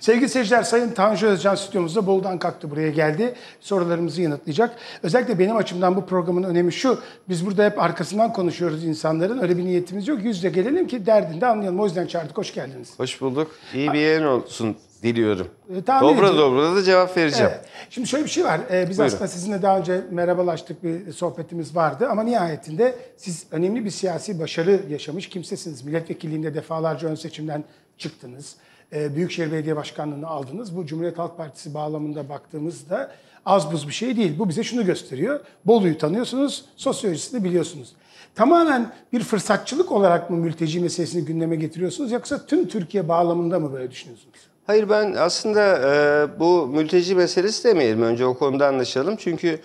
Sevgili seyirciler, Sayın Tanju Özcan stüdyomuzda Bolu'dan kalktı buraya geldi. Sorularımızı yanıtlayacak. Özellikle benim açımdan bu programın önemi şu. Biz burada hep arkasından konuşuyoruz insanların. Öyle bir niyetimiz yok. Yüzde gelelim ki derdini de anlayalım. O yüzden çağırdık. Hoş geldiniz. Hoş bulduk. İyi bir yayın olsun diliyorum. E, tahmin dobra ediyorum. dobra da cevap vereceğim. Evet. Şimdi şöyle bir şey var. Ee, biz Buyurun. aslında sizinle daha önce merhabalaştık bir sohbetimiz vardı ama nihayetinde siz önemli bir siyasi başarı yaşamış kimsesiniz. Milletvekilliğinde defalarca ön seçimden çıktınız. E, Büyükşehir Belediye Başkanlığı'nı aldınız. Bu Cumhuriyet Halk Partisi bağlamında baktığımızda az buz bir şey değil. Bu bize şunu gösteriyor. Bolu'yu tanıyorsunuz, sosyolojisini biliyorsunuz. Tamamen bir fırsatçılık olarak mı mülteci meselesini gündeme getiriyorsunuz yoksa tüm Türkiye bağlamında mı böyle düşünüyorsunuz? Hayır ben aslında e, bu mülteci meselesi demeyelim. Önce o konuda anlaşalım. Çünkü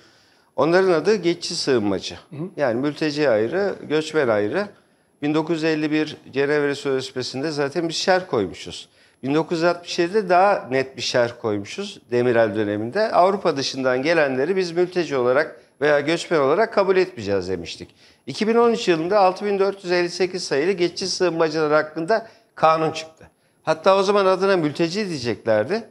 onların adı geçici sığınmacı. Hı hı. Yani mülteci ayrı, göçmen ayrı. 1951 Cenevre Sözleşmesi'nde zaten bir şer koymuşuz. 1967'de daha net bir şer koymuşuz Demirel döneminde. Avrupa dışından gelenleri biz mülteci olarak veya göçmen olarak kabul etmeyeceğiz demiştik. 2013 yılında 6458 sayılı geçici sığınmacılar hakkında kanun çıktı. Hatta o zaman adına mülteci diyeceklerdi.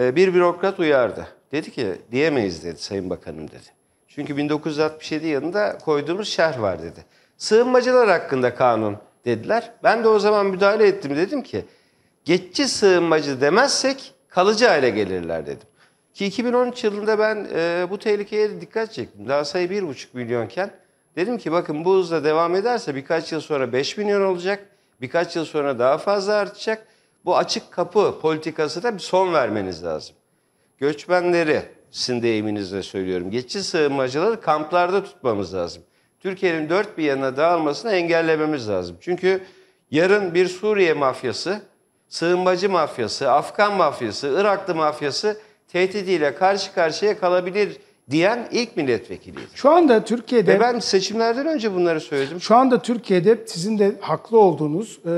Ee, bir bürokrat uyardı. Dedi ki diyemeyiz dedi Sayın Bakanım dedi. Çünkü 1967 yılında koyduğumuz şer var dedi. Sığınmacılar hakkında kanun dediler. Ben de o zaman müdahale ettim dedim ki geçici sığınmacı demezsek kalıcı hale gelirler dedim. Ki 2013 yılında ben e, bu tehlikeye dikkat çektim. Daha sayı 1,5 milyonken dedim ki bakın bu hızla devam ederse birkaç yıl sonra 5 milyon olacak. Birkaç yıl sonra daha fazla artacak. Bu açık kapı politikasına bir son vermeniz lazım. Göçmenleri, sizin deyiminizle söylüyorum. Geçici sığınmacıları kamplarda tutmamız lazım. Türkiye'nin dört bir yanına dağılmasını engellememiz lazım. Çünkü yarın bir Suriye mafyası sığınmacı mafyası, Afgan mafyası, Iraklı mafyası tehdidiyle karşı karşıya kalabilir diyen ilk milletvekiliydi. Şu anda Türkiye'de... Ve ben seçimlerden önce bunları söyledim. Şu anda Türkiye'de sizin de haklı olduğunuz e,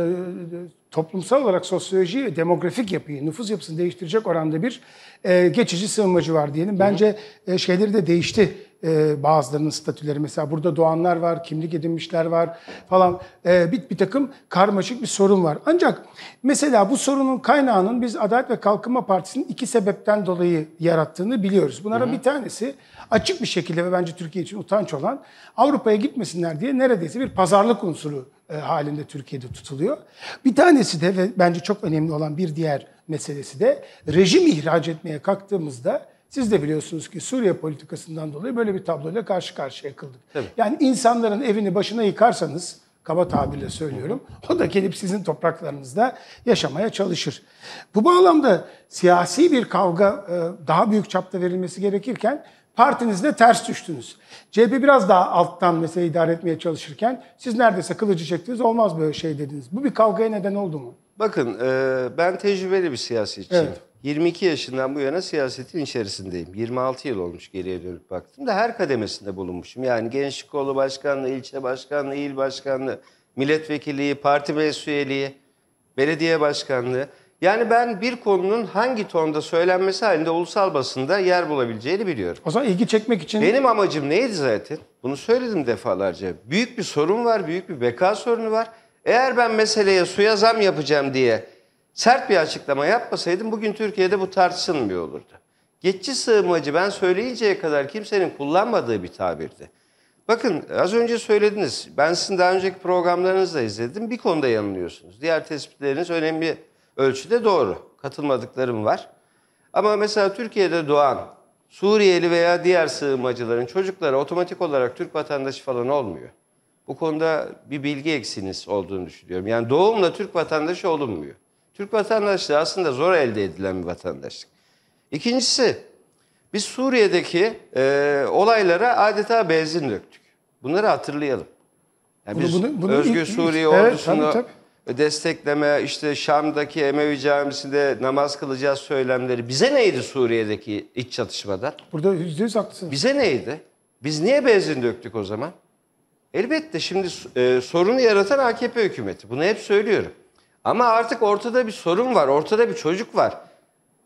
toplumsal olarak sosyoloji ve demografik yapıyı, nüfus yapısını değiştirecek oranda bir e, geçici sığınmacı var diyelim. Bence e, şeyleri de değişti e, bazılarının statüleri mesela burada doğanlar var, kimlik edinmişler var falan. E, ee, bir, bir takım karmaşık bir sorun var. Ancak mesela bu sorunun kaynağının biz Adalet ve Kalkınma Partisi'nin iki sebepten dolayı yarattığını biliyoruz. Bunlara bir tanesi açık bir şekilde ve bence Türkiye için utanç olan Avrupa'ya gitmesinler diye neredeyse bir pazarlık unsuru e, halinde Türkiye'de tutuluyor. Bir tanesi de ve bence çok önemli olan bir diğer meselesi de rejim ihraç etmeye kalktığımızda siz de biliyorsunuz ki Suriye politikasından dolayı böyle bir tabloyla karşı karşıya kıldık. Tabii. Yani insanların evini başına yıkarsanız, kaba tabirle söylüyorum, o da gelip sizin topraklarınızda yaşamaya çalışır. Bu bağlamda siyasi bir kavga e, daha büyük çapta verilmesi gerekirken partinizle ters düştünüz. CHP biraz daha alttan mesela idare etmeye çalışırken siz neredeyse kılıcı çektiniz olmaz böyle şey dediniz. Bu bir kavgaya neden oldu mu? Bakın e, ben tecrübeli bir siyasetçiyim. Evet. 22 yaşından bu yana siyasetin içerisindeyim. 26 yıl olmuş geriye dönüp baktım da her kademesinde bulunmuşum. Yani gençlik kolu başkanlığı, ilçe başkanlığı, il başkanlığı, milletvekilliği, parti meclis üyeliği, belediye başkanlığı. Yani ben bir konunun hangi tonda söylenmesi halinde ulusal basında yer bulabileceğini biliyorum. O zaman ilgi çekmek için... Benim amacım neydi zaten? Bunu söyledim defalarca. Büyük bir sorun var, büyük bir beka sorunu var. Eğer ben meseleye suya zam yapacağım diye sert bir açıklama yapmasaydım bugün Türkiye'de bu tartışılmıyor olurdu. Geçici sığınmacı ben söyleyinceye kadar kimsenin kullanmadığı bir tabirdi. Bakın az önce söylediniz. Ben sizin daha önceki programlarınızı da izledim. Bir konuda yanılıyorsunuz. Diğer tespitleriniz önemli ölçüde doğru. Katılmadıklarım var. Ama mesela Türkiye'de doğan Suriyeli veya diğer sığınmacıların çocukları otomatik olarak Türk vatandaşı falan olmuyor. Bu konuda bir bilgi eksiniz olduğunu düşünüyorum. Yani doğumla Türk vatandaşı olunmuyor. Türk vatandaşlığı aslında zor elde edilen bir vatandaşlık. İkincisi, biz Suriye'deki e, olaylara adeta benzin döktük. Bunları hatırlayalım. Yani biz bunu, bunu Özgür ilk, Suriye ilk, ordusunu evet, tabii, tabii. destekleme, işte Şam'daki Emevi Camisi'nde namaz kılacağız söylemleri. Bize neydi Suriye'deki iç çatışmadan? Burada yüzde yüz haklısınız. Bize neydi? Biz niye benzin döktük o zaman? Elbette şimdi e, sorunu yaratan AKP hükümeti. Bunu hep söylüyorum. Ama artık ortada bir sorun var, ortada bir çocuk var.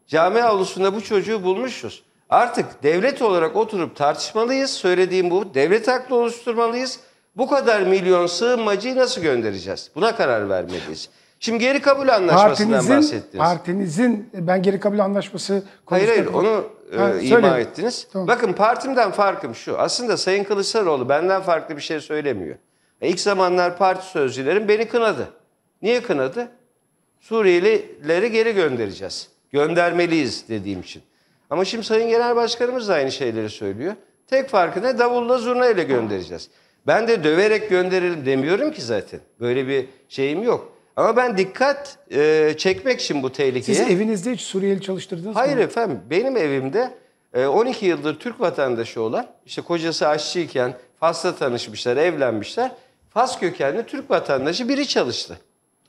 Cami avlusunda bu çocuğu bulmuşuz. Artık devlet olarak oturup tartışmalıyız. Söylediğim bu. Devlet aklı oluşturmalıyız. Bu kadar milyon sığınmacıyı nasıl göndereceğiz? Buna karar vermeliyiz. Şimdi geri kabul anlaşmasından bahsettiniz. Partinizin e, ben geri kabul anlaşması konusunda... Hayır hayır onu e, ha, ima söyle. ettiniz. Tamam. Bakın partimden farkım şu. Aslında Sayın Kılıçdaroğlu benden farklı bir şey söylemiyor. E, ilk zamanlar parti sözcülerim beni kınadı. Niye kınadı? Suriyelileri geri göndereceğiz. Göndermeliyiz dediğim için. Ama şimdi Sayın Genel Başkanımız da aynı şeyleri söylüyor. Tek farkı ne? Davulla zurna ile göndereceğiz. Ben de döverek gönderelim demiyorum ki zaten. Böyle bir şeyim yok. Ama ben dikkat e, çekmek için bu tehlikeye... Siz evinizde hiç Suriyeli çalıştırdınız Hayır mı? Hayır efendim. Benim evimde e, 12 yıldır Türk vatandaşı olan, işte kocası aşçıyken Fas'la tanışmışlar, evlenmişler. Fas kökenli Türk vatandaşı biri çalıştı.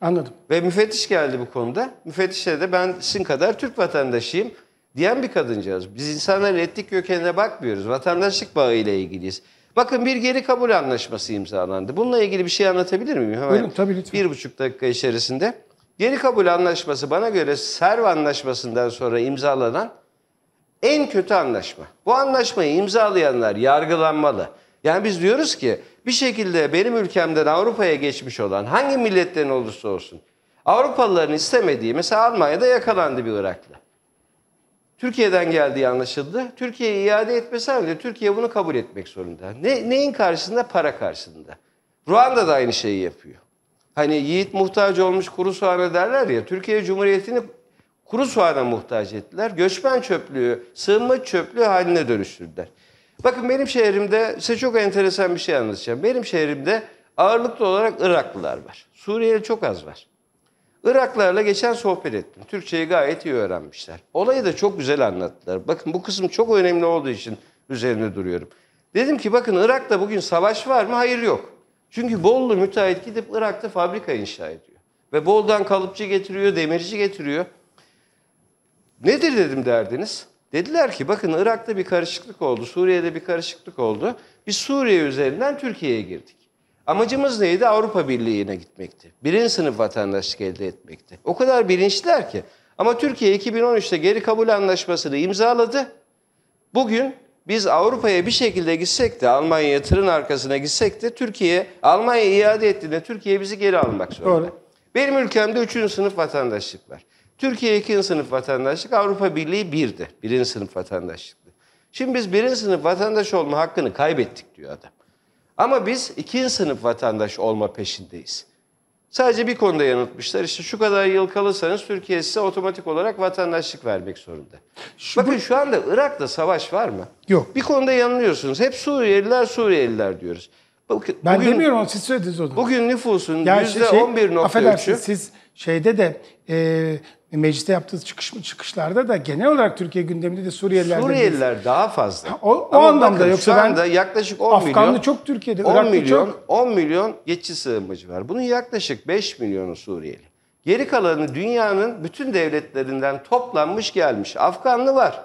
Anladım. Ve müfettiş geldi bu konuda. Müfettişe de ben sizin kadar Türk vatandaşıyım diyen bir kadıncağız. Biz insanların etnik kökenine bakmıyoruz. Vatandaşlık bağıyla ilgiliyiz. Bakın bir geri kabul anlaşması imzalandı. Bununla ilgili bir şey anlatabilir miyim? Hemen Buyurun tabii lütfen. Bir buçuk dakika içerisinde. Geri kabul anlaşması bana göre Serv anlaşmasından sonra imzalanan en kötü anlaşma. Bu anlaşmayı imzalayanlar yargılanmalı. Yani biz diyoruz ki bir şekilde benim ülkemden Avrupa'ya geçmiş olan hangi milletten olursa olsun Avrupalıların istemediği mesela Almanya'da yakalandı bir Iraklı. Türkiye'den geldiği anlaşıldı. Türkiye'ye iade etmesen bile Türkiye bunu kabul etmek zorunda. Ne, neyin karşısında? Para karşısında. Ruanda da aynı şeyi yapıyor. Hani yiğit muhtaç olmuş kuru soğana derler ya. Türkiye Cumhuriyeti'ni kuru soğana muhtaç ettiler. Göçmen çöplüğü, sığınma çöplüğü haline dönüştürdüler. Bakın benim şehrimde size çok enteresan bir şey anlatacağım. Benim şehrimde ağırlıklı olarak Iraklılar var. Suriyeli çok az var. Iraklılarla geçen sohbet ettim. Türkçeyi gayet iyi öğrenmişler. Olayı da çok güzel anlattılar. Bakın bu kısım çok önemli olduğu için üzerine duruyorum. Dedim ki bakın Irak'ta bugün savaş var mı? Hayır yok. Çünkü Bollu müteahhit gidip Irak'ta fabrika inşa ediyor. Ve Bol'dan kalıpçı getiriyor, demirci getiriyor. Nedir dedim derdiniz? Dediler ki bakın Irak'ta bir karışıklık oldu, Suriye'de bir karışıklık oldu. Biz Suriye üzerinden Türkiye'ye girdik. Amacımız neydi? Avrupa Birliği'ne gitmekti. Birinci sınıf vatandaşlık elde etmekti. O kadar bilinçliler ki. Ama Türkiye 2013'te geri kabul anlaşmasını imzaladı. Bugün biz Avrupa'ya bir şekilde gitsek de Almanya'ya tırın arkasına gitsek de Türkiye Almanya iade ettiğinde Türkiye bizi geri almak zorunda. Doğru. Benim ülkemde üçüncü sınıf vatandaşlık var. Türkiye ikinci sınıf vatandaşlık, Avrupa Birliği birdi. Birinci sınıf vatandaşlıktı. Şimdi biz birinci sınıf vatandaş olma hakkını kaybettik diyor adam. Ama biz ikinci sınıf vatandaş olma peşindeyiz. Sadece bir konuda yanıltmışlar. İşte şu kadar yıl kalırsanız Türkiye size otomatik olarak vatandaşlık vermek zorunda. Şu Bakın bu... şu anda Irak'ta savaş var mı? Yok. Bir konuda yanılıyorsunuz. Hep Suriyeliler Suriyeliler diyoruz. Bugün, ben demiyorum siz söylediniz onu. Bugün nüfusun yani %11.3'ü... Şey, şey affedersiniz siz şeyde de e, mecliste yaptığı çıkış, çıkışlarda da genel olarak Türkiye gündeminde de Suriyeliler Suriyeliler daha fazla. o, o Ama anlamda bakın, yoksa şu anda ben yaklaşık 10 Afganlı milyon, çok Türkiye'de, 10 Iraklı milyon, çok. 10 milyon geçici sığınmacı var. Bunun yaklaşık 5 milyonu Suriyeli. Geri kalanı dünyanın bütün devletlerinden toplanmış gelmiş. Afganlı var.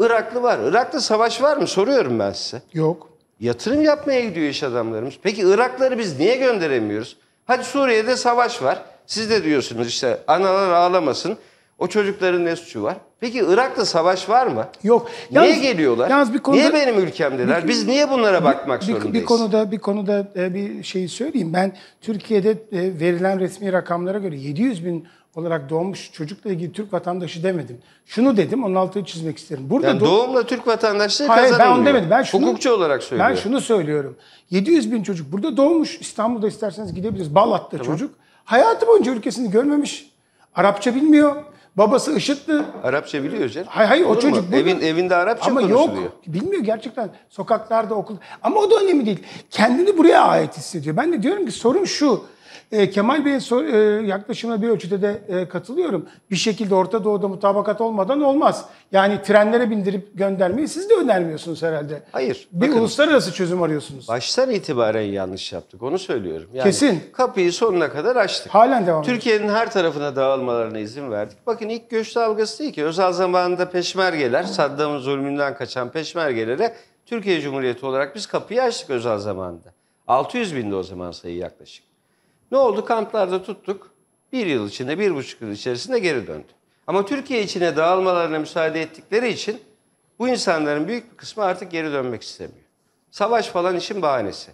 Iraklı var. Irak'ta savaş var mı soruyorum ben size. Yok. Yatırım yapmaya gidiyor iş adamlarımız. Peki Irakları biz niye gönderemiyoruz? Hadi Suriye'de savaş var. Siz de diyorsunuz işte analar ağlamasın. O çocukların ne suçu var? Peki Irak'ta savaş var mı? Yok. Yalnız, niye geliyorlar? Yalnız bir konuda, niye benim ülkemdeler? Bir, Biz niye bunlara bakmak bir, zorundayız? Bir konuda bir konuda e, bir şey söyleyeyim. Ben Türkiye'de e, verilen resmi rakamlara göre 700 bin olarak doğmuş çocukla ilgili Türk vatandaşı demedim. Şunu dedim, onun altını çizmek isterim. Burada yani doğumla Türk vatandaşlığı Hayır, kazanılmıyor. ben onu demedim. Ben şunu, Hukukçu olarak söylüyorum. Ben şunu söylüyorum. 700 bin çocuk burada doğmuş. İstanbul'da isterseniz gidebiliriz. Balat'ta tamam. çocuk. Hayatı boyunca ülkesini görmemiş. Arapça bilmiyor. Babası IŞİD'li. Arapça biliyor hocam. Hay hay o çocuk. Bunu... Evin, evinde Arapça Ama konuşuluyor. yok bilmiyor gerçekten. Sokaklarda okul. Ama o da önemli değil. Kendini buraya ait hissediyor. Ben de diyorum ki sorun şu. E, Kemal Bey'in sor, e, yaklaşımına bir ölçüde de e, katılıyorum. Bir şekilde Orta Doğu'da mutabakat olmadan olmaz. Yani trenlere bindirip göndermeyi siz de önermiyorsunuz herhalde. Hayır. Bir bakın, uluslararası çözüm arıyorsunuz. Baştan itibaren yanlış yaptık. Onu söylüyorum. Yani Kesin. Kapıyı sonuna kadar açtık. Halen devam Türkiye'nin her tarafına dağılmalarına izin verdik. Bakın ilk göç dalgası değil ki. özel zamanında peşmergeler, Saddam'ın zulmünden kaçan peşmergelere Türkiye Cumhuriyeti olarak biz kapıyı açtık özel zamanında. 600 binde o zaman sayı yaklaşık. Ne oldu? Kamplarda tuttuk. Bir yıl içinde, bir buçuk yıl içerisinde geri döndü. Ama Türkiye içine dağılmalarına müsaade ettikleri için bu insanların büyük bir kısmı artık geri dönmek istemiyor. Savaş falan işin bahanesi.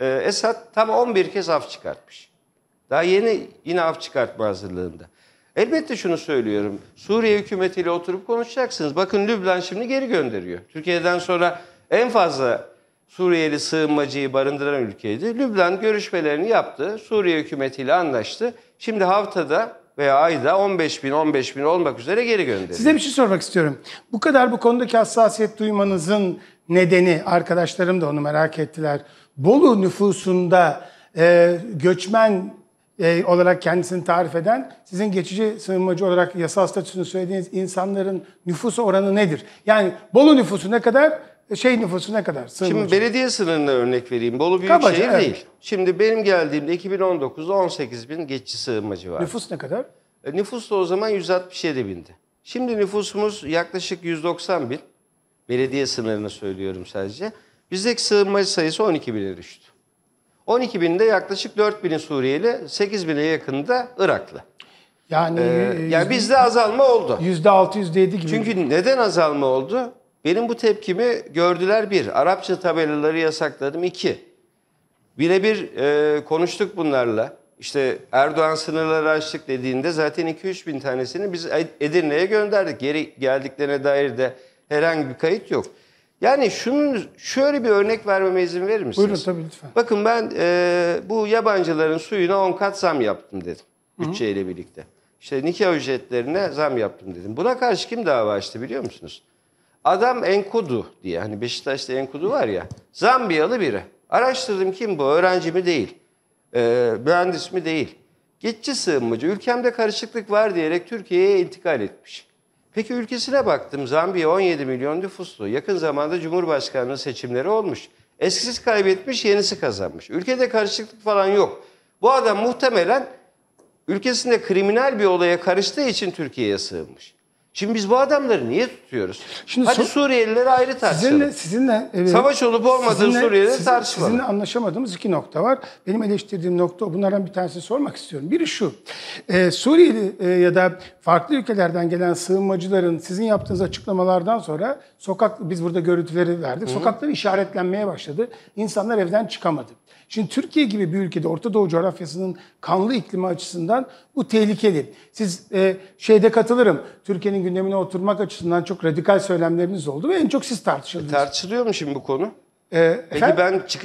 E, Esad tam 11 kez af çıkartmış. Daha yeni yine af çıkartma hazırlığında. Elbette şunu söylüyorum. Suriye hükümetiyle oturup konuşacaksınız. Bakın Lübnan şimdi geri gönderiyor. Türkiye'den sonra en fazla Suriyeli sığınmacıyı barındıran ülkeydi. Lübnan görüşmelerini yaptı. Suriye hükümetiyle anlaştı. Şimdi haftada veya ayda 15 bin 15 bin olmak üzere geri gönderiyor. Size bir şey sormak istiyorum. Bu kadar bu konudaki hassasiyet duymanızın nedeni arkadaşlarım da onu merak ettiler. Bolu nüfusunda e, göçmen e, olarak kendisini tarif eden sizin geçici sığınmacı olarak yasal statüsünü söylediğiniz insanların nüfusu oranı nedir? Yani Bolu nüfusu ne kadar? E, şey nüfusu ne kadar? Sığınmacı. Şimdi belediye sınırına örnek vereyim. Bolu Büyükşehir Kabaca, evet. değil. Şimdi benim geldiğimde 2019'da 18 bin geçici sığınmacı var. Nüfus ne kadar? E, nüfus da o zaman 167 bindi. Şimdi nüfusumuz yaklaşık 190 bin. Belediye sınırını söylüyorum sadece. Bizdeki sığınmacı sayısı 12 bine düştü. 12 binde yaklaşık 4 bini Suriyeli, 8 bine yakında Iraklı. Yani, ee, yani bizde azalma oldu. %6, %7 gibi. Çünkü neden azalma oldu? Benim bu tepkimi gördüler bir. Arapça tabelaları yasakladım iki. Birebir e, konuştuk bunlarla. İşte Erdoğan sınırları açtık dediğinde zaten 2-3 bin tanesini biz Edirne'ye gönderdik. Geri geldiklerine dair de herhangi bir kayıt yok. Yani şunun şöyle bir örnek vermeme izin verir misiniz? Buyurun tabii lütfen. Bakın ben e, bu yabancıların suyuna 10 kat zam yaptım dedim. Bütçeyle birlikte. İşte nikah ücretlerine zam yaptım dedim. Buna karşı kim dava açtı biliyor musunuz? Adam Enkudu diye hani Beşiktaş'ta Enkudu var ya Zambiyalı biri. Araştırdım kim bu öğrenci mi değil, e, mühendis mi değil. Geçici sığınmacı ülkemde karışıklık var diyerek Türkiye'ye intikal etmiş. Peki ülkesine baktım Zambiya 17 milyon nüfuslu. Yakın zamanda Cumhurbaşkanlığı seçimleri olmuş. Eskisi kaybetmiş yenisi kazanmış. Ülkede karışıklık falan yok. Bu adam muhtemelen ülkesinde kriminal bir olaya karıştığı için Türkiye'ye sığınmış. Şimdi biz bu adamları niye tutuyoruz? Şimdi Hadi so Suriyelileri ayrı tartışalım. Sizinle, sizinle evet, savaş olup olmadığı sizinle, Suriyelileri sizin, tartışmalı. Sizinle anlaşamadığımız iki nokta var. Benim eleştirdiğim nokta bunlardan bir tanesini sormak istiyorum. Biri şu. E, Suriyeli e, ya da farklı ülkelerden gelen sığınmacıların sizin yaptığınız açıklamalardan sonra sokak biz burada görüntüleri verdik. Hı-hı. Sokakları işaretlenmeye başladı. İnsanlar evden çıkamadı. Şimdi Türkiye gibi bir ülkede Orta Doğu coğrafyasının kanlı iklimi açısından bu tehlikeli. Siz e, şeyde katılırım. Türkiye'nin ülkenin gündemine oturmak açısından çok radikal söylemleriniz oldu ve en çok siz tartışıldınız. E, tartışılıyor mu şimdi bu konu? Ee, Peki ben çık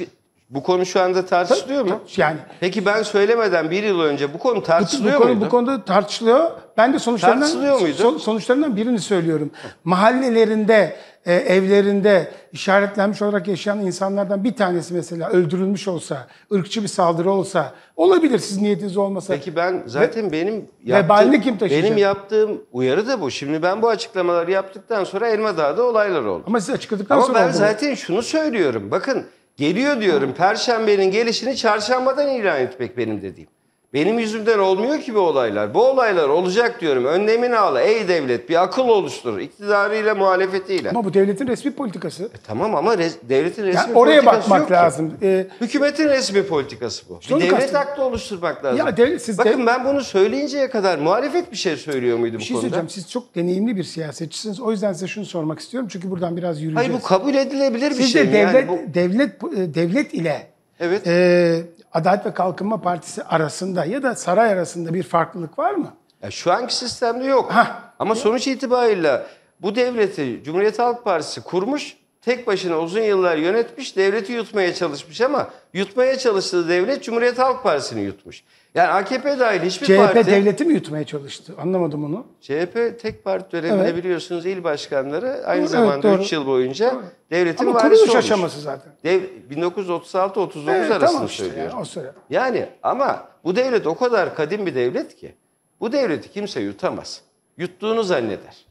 bu konu şu anda tartışılıyor mu? Yani. Peki ben söylemeden bir yıl önce bu konu tartışılıyor bu, bu konu, muydu? Bu konuda tartışılıyor. Ben de sonuçlarından tartışılıyor muydu? sonuçlarından birini söylüyorum. Mahallelerinde e, evlerinde işaretlenmiş olarak yaşayan insanlardan bir tanesi mesela öldürülmüş olsa, ırkçı bir saldırı olsa olabilir siz niyetiniz olmasa. Peki ben zaten ve, benim yaptığım, kim benim yaptığım uyarı da bu. Şimdi ben bu açıklamaları yaptıktan sonra Elma Dağı'da olaylar oldu. Ama siz açıkladıktan Ama sonra ben oldu. zaten şunu söylüyorum. Bakın geliyor diyorum. Perşembenin gelişini çarşambadan ilan etmek benim dediğim. Benim yüzümden olmuyor ki bu olaylar. Bu olaylar olacak diyorum. Önlemini al. Ey devlet bir akıl oluştur. İktidarıyla muhalefetiyle. Ama bu devletin resmi politikası. E tamam ama res- devletin resmi yani oraya politikası bakmak yok lazım. Ki. Ee, Hükümetin resmi politikası bu. bir devlet kastım. aktı oluşturmak lazım. Ya devlet, siz Bakın de... ben bunu söyleyinceye kadar muhalefet bir şey söylüyor muydu bir bu şey konuda? Siz çok deneyimli bir siyasetçisiniz. O yüzden size şunu sormak istiyorum. Çünkü buradan biraz yürüyeceğiz. Hayır bu kabul edilebilir bir siz şey. Siz de devlet, yani bu... devlet, e, devlet ile Evet. E, Adalet ve Kalkınma Partisi arasında ya da saray arasında bir farklılık var mı? Ya şu anki sistemde yok. Ha. Ama sonuç itibariyle bu devleti Cumhuriyet Halk Partisi kurmuş tek başına uzun yıllar yönetmiş, devleti yutmaya çalışmış ama yutmaya çalıştığı devlet Cumhuriyet Halk Partisi'ni yutmuş. Yani AKP dahil hiçbir CHP parti... CHP devleti mi yutmaya çalıştı? Anlamadım onu. CHP tek parti döneminde evet. biliyorsunuz il başkanları aynı evet, zamanda doğru. 3 yıl boyunca doğru. devletin Ama varisi olmuş. aşaması zaten. Dev, 1936-39 evet, arasını tamam işte söylüyorum. Yani, o süre. yani ama bu devlet o kadar kadim bir devlet ki bu devleti kimse yutamaz. Yuttuğunu zanneder.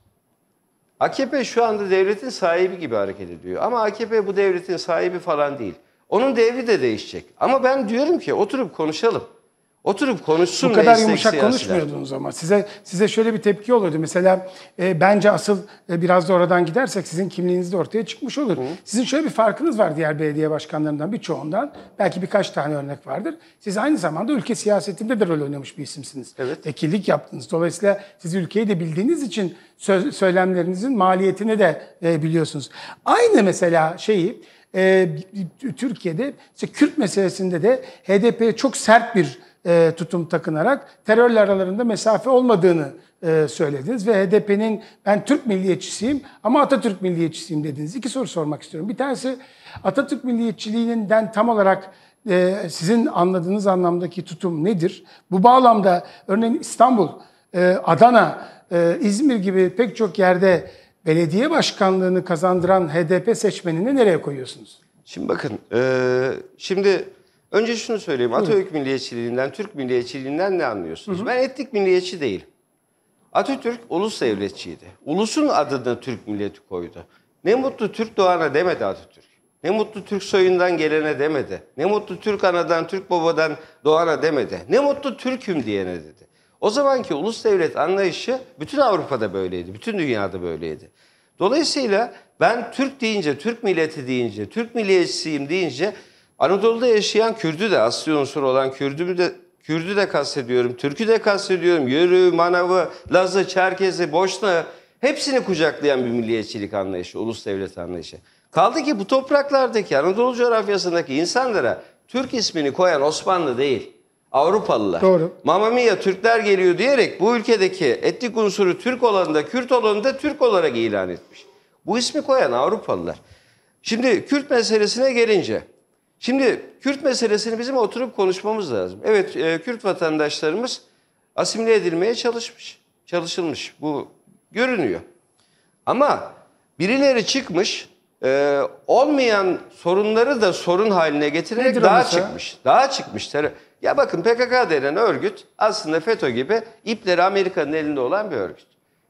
AKP şu anda devletin sahibi gibi hareket ediyor. Ama AKP bu devletin sahibi falan değil. Onun devri de değişecek. Ama ben diyorum ki oturup konuşalım. Oturup konuşsun Bu kadar yumuşak konuşmuyordunuz ama. Size size şöyle bir tepki olurdu. Mesela e, bence asıl e, biraz da oradan gidersek sizin kimliğiniz de ortaya çıkmış olur. Hı. Sizin şöyle bir farkınız var diğer belediye başkanlarından birçoğundan. Belki birkaç tane örnek vardır. Siz aynı zamanda ülke siyasetinde de rol oynamış bir isimsiniz. Evet. Vekillik yaptınız. Dolayısıyla siz ülkeyi de bildiğiniz için söz, söylemlerinizin maliyetini de e, biliyorsunuz. Aynı mesela şeyi e, Türkiye'de işte Kürt meselesinde de HDP'ye çok sert bir e, tutum takınarak terörle aralarında mesafe olmadığını e, söylediniz ve HDP'nin ben Türk milliyetçisiyim ama Atatürk milliyetçisiyim dediniz. İki soru sormak istiyorum. Bir tanesi Atatürk milliyetçiliğinden tam olarak e, sizin anladığınız anlamdaki tutum nedir? Bu bağlamda örneğin İstanbul, Adana, İzmir gibi pek çok yerde belediye başkanlığını kazandıran HDP seçmenini nereye koyuyorsunuz? Şimdi bakın, şimdi Önce şunu söyleyeyim. Atatürk milliyetçiliğinden, Türk milliyetçiliğinden ne anlıyorsunuz? Hı hı. Ben etnik milliyetçi değilim. Atatürk ulus devletçiydi. Ulusun adını Türk milleti koydu. Ne mutlu Türk doğana demedi Atatürk. Ne mutlu Türk soyundan gelene demedi. Ne mutlu Türk anadan, Türk babadan doğana demedi. Ne mutlu Türk'üm diyene dedi. O zamanki ulus devlet anlayışı bütün Avrupa'da böyleydi. Bütün dünyada böyleydi. Dolayısıyla ben Türk deyince, Türk milleti deyince, Türk milliyetçisiyim deyince Anadolu'da yaşayan Kürdü de asli unsur olan Kürdü de Kürdü de kastediyorum, Türk'ü de kastediyorum, Yörü, Manav'ı, Laz'ı, Çerkez'i, Boşna hepsini kucaklayan bir milliyetçilik anlayışı, ulus devlet anlayışı. Kaldı ki bu topraklardaki Anadolu coğrafyasındaki insanlara Türk ismini koyan Osmanlı değil, Avrupalılar. Doğru. Mamma mia Türkler geliyor diyerek bu ülkedeki etnik unsuru Türk olanında, Kürt olanında Türk olarak ilan etmiş. Bu ismi koyan Avrupalılar. Şimdi Kürt meselesine gelince Şimdi Kürt meselesini bizim oturup konuşmamız lazım. Evet e, Kürt vatandaşlarımız asimile edilmeye çalışmış. Çalışılmış. Bu görünüyor. Ama birileri çıkmış e, olmayan sorunları da sorun haline getirerek Nedir daha çıkmış. Daha çıkmış. Ya bakın PKK denen örgüt aslında FETÖ gibi ipleri Amerika'nın elinde olan bir örgüt.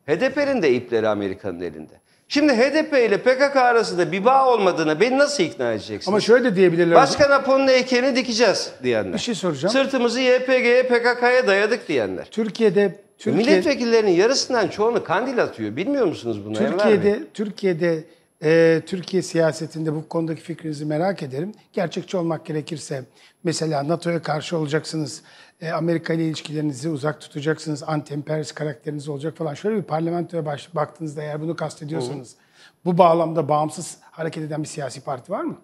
HDP'nin de ipleri Amerika'nın elinde. Şimdi HDP ile PKK arasında bir bağ olmadığını beni nasıl ikna edeceksin? Ama şöyle de diyebilirler. Başkan Apo'nun heykelini dikeceğiz diyenler. Bir şey soracağım. Sırtımızı YPG'ye PKK'ya dayadık diyenler. Türkiye'de Türkiye... Milletvekillerinin yarısından çoğunu kandil atıyor. Bilmiyor musunuz bunu? Türkiye'de Türkiye'de e, Türkiye siyasetinde bu konudaki fikrinizi merak ederim. Gerçekçi olmak gerekirse mesela NATO'ya karşı olacaksınız. E, Amerika ile ilişkilerinizi uzak tutacaksınız, anti-emperyalist karakteriniz olacak falan. Şöyle bir parlamentoya baş, baktığınızda eğer bunu kastediyorsanız, Olur. bu bağlamda bağımsız hareket eden bir siyasi parti var mı?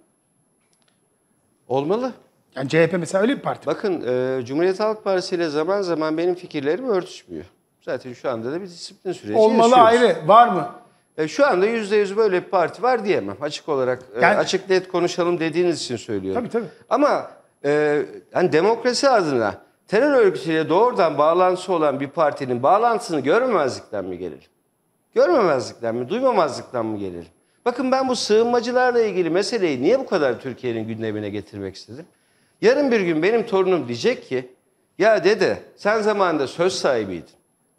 Olmalı. Yani CHP mesela öyle bir parti. Bakın e, Cumhuriyet Halk Partisi ile zaman zaman benim fikirlerim örtüşmüyor. Zaten şu anda da bir disiplin süreci Olmalı yaşıyoruz. ayrı. Var mı? E, şu anda yüzde yüz böyle bir parti var diyemem. Açık olarak e, yani, e, açık net konuşalım dediğiniz için söylüyorum. Tabii tabii. Ama e, hani demokrasi adına terör örgütüyle doğrudan bağlantısı olan bir partinin bağlantısını görmemezlikten mi gelir? Görmemezlikten mi, duymamazlıktan mı gelir? Bakın ben bu sığınmacılarla ilgili meseleyi niye bu kadar Türkiye'nin gündemine getirmek istedim? Yarın bir gün benim torunum diyecek ki, ya dede sen zamanında söz sahibiydin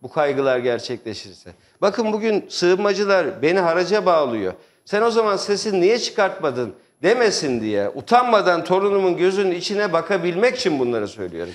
bu kaygılar gerçekleşirse. Bakın bugün sığınmacılar beni haraca bağlıyor. Sen o zaman sesini niye çıkartmadın demesin diye utanmadan torunumun gözünün içine bakabilmek için bunları söylüyorum.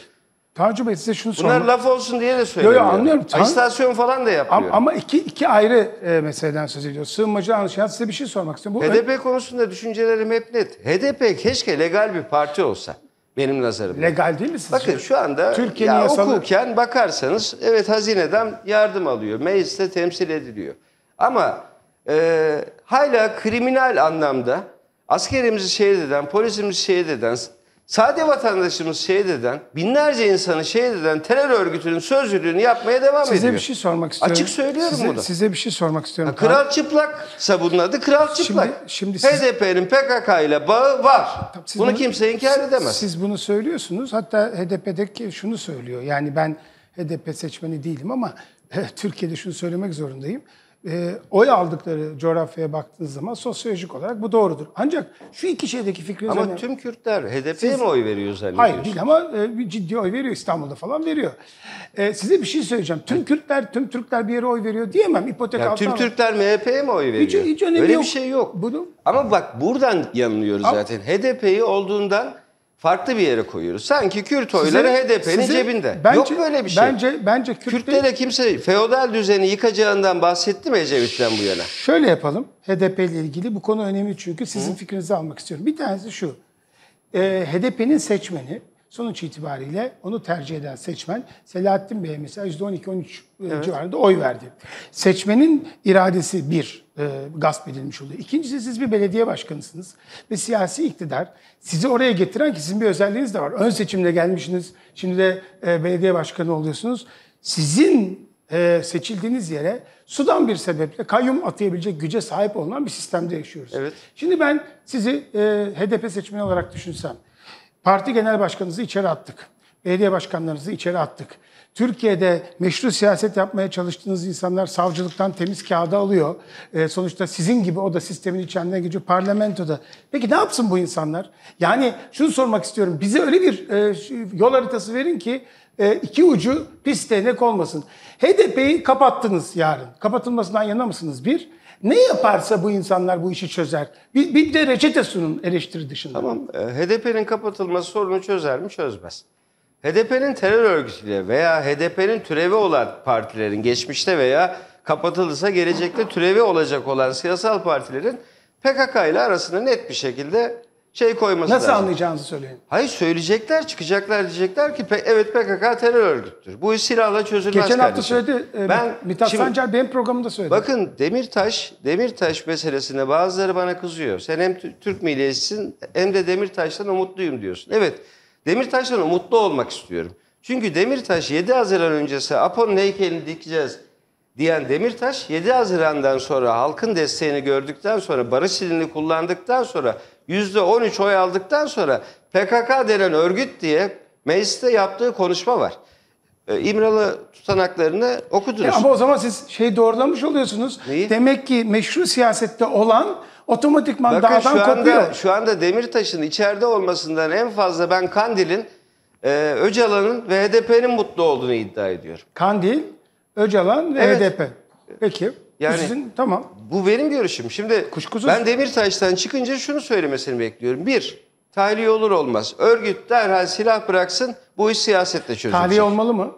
Tanju Bey size şunu sormak... Bunlar laf olsun diye de söylüyorum. Yok anlıyorum. Tan... İstasyon falan da yapılıyor. Ama iki, iki ayrı e, meseleden söz ediyoruz. Sığınmacı anlaşılan size bir şey sormak istiyorum. Bu HDP konusunda düşüncelerim hep net. HDP keşke legal bir parti olsa. Benim nazarımda. Legal değil mi sizce? Bakın şu anda Türkiye'nin ya, yasalı... hukuken bakarsanız evet hazineden yardım alıyor. Mecliste temsil ediliyor. Ama e, hala kriminal anlamda askerimizi şehit eden, polisimizi şehit eden, Sade vatandaşımız şehit binlerce insanı şehit terör örgütünün sözcülüğünü yapmaya devam size ediyor. Size bir şey sormak istiyorum. Açık söylüyorum size, bunu. Size bir şey sormak istiyorum. Ha, kral Çıplak bunun adı Kral Çıplak. Şimdi, şimdi HDP'nin PKK ile bağı var. Tabii bunu, bunu kimse inkar edemez. Siz bunu söylüyorsunuz. Hatta HDP'deki şunu söylüyor. Yani ben HDP seçmeni değilim ama Türkiye'de şunu söylemek zorundayım e, oy aldıkları coğrafyaya baktığınız zaman sosyolojik olarak bu doğrudur. Ancak şu iki şeydeki fikriniz Ama önemli. tüm Kürtler HDP'ye Siz, mi oy veriyor zannediyorsunuz? Hayır değil ama e, ciddi oy veriyor. İstanbul'da falan veriyor. E, size bir şey söyleyeceğim. Tüm Kürtler, tüm Türkler bir yere oy veriyor diyemem. İpotek Ya Tüm Türkler MHP'ye mi oy veriyor? Hiç, hiç önemli Öyle yok. bir şey yok. Bunu... Ama bak buradan yanılıyoruz zaten. HDP'yi olduğundan farklı bir yere koyuyoruz. Sanki Kürt oyları HDP'nin cebinde. Bence, Yok böyle bir şey. Bence bence Kürt Kürtlere değil, kimse feodal düzeni yıkacağından bahsetti mi Ecevit'ten bu yana? Şöyle yapalım. HDP ile ilgili bu konu önemli çünkü sizin Hı. fikrinizi almak istiyorum. Bir tanesi şu. E, ee, HDP'nin seçmeni sonuç itibariyle onu tercih eden seçmen Selahattin Bey mesela %12-13 e, evet. civarında oy verdi. Seçmenin iradesi bir e, gasp edilmiş oluyor. İkincisi siz bir belediye başkanısınız ve siyasi iktidar sizi oraya getiren ki sizin bir özelliğiniz de var. Ön seçimle gelmişsiniz, şimdi de e, belediye başkanı oluyorsunuz. Sizin e, seçildiğiniz yere sudan bir sebeple kayyum atayabilecek güce sahip olan bir sistemde yaşıyoruz. Evet. Şimdi ben sizi e, HDP seçmeni olarak düşünsem, parti genel başkanınızı içeri attık, belediye başkanlarınızı içeri attık. Türkiye'de meşru siyaset yapmaya çalıştığınız insanlar savcılıktan temiz kağıda alıyor. E, sonuçta sizin gibi o da sistemin içinden geçiyor parlamentoda. Peki ne yapsın bu insanlar? Yani şunu sormak istiyorum. Bize öyle bir e, yol haritası verin ki e, iki ucu pis değnek olmasın. HDP'yi kapattınız yarın. Kapatılmasından yana mısınız? Bir. Ne yaparsa bu insanlar bu işi çözer. Bir, bir de reçete sunun eleştiri dışında. Tamam. E, HDP'nin kapatılması sorunu çözer mi? Çözmez. HDP'nin terör örgütüyle veya HDP'nin türevi olan partilerin geçmişte veya kapatılırsa gelecekte türevi olacak olan siyasal partilerin PKK ile arasında net bir şekilde şey koyması Nasıl lazım. anlayacağınızı söyleyin. Hayır söyleyecekler, çıkacaklar diyecekler ki evet PKK terör örgüttür. Bu iş silahla çözülmez Geçen kardeşim. hafta söyledi e, ben, Mithat şimdi, Sancar benim programımda söyledi. Bakın Demirtaş, Demirtaş meselesinde bazıları bana kızıyor. Sen hem Türk milliyetçisin hem de Demirtaş'tan umutluyum diyorsun. Evet Demirtaş'tan umutlu olmak istiyorum. Çünkü Demirtaş 7 Haziran öncesi Apo'nun heykelini dikeceğiz diyen Demirtaş 7 Haziran'dan sonra halkın desteğini gördükten sonra barış silini kullandıktan sonra %13 oy aldıktan sonra PKK denen örgüt diye mecliste yaptığı konuşma var. E, İmralı tutanaklarını okudunuz. Ya e, ama o zaman siz şey doğrulamış oluyorsunuz. Neyi? Demek ki meşru siyasette olan otomatikman Bakın dağdan şu anda, kopuyor. Şu anda Demirtaş'ın içeride olmasından en fazla ben Kandil'in, e, Öcalan'ın ve HDP'nin mutlu olduğunu iddia ediyorum. Kandil, Öcalan ve evet. HDP. Peki. Yani sizin, tamam. Bu benim görüşüm. Şimdi Kuşkusuz. ben Demirtaş'tan çıkınca şunu söylemesini bekliyorum. Bir, tahliye olur olmaz. Örgüt derhal silah bıraksın, bu iş siyasetle çözülecek. Tahliye olmalı mı?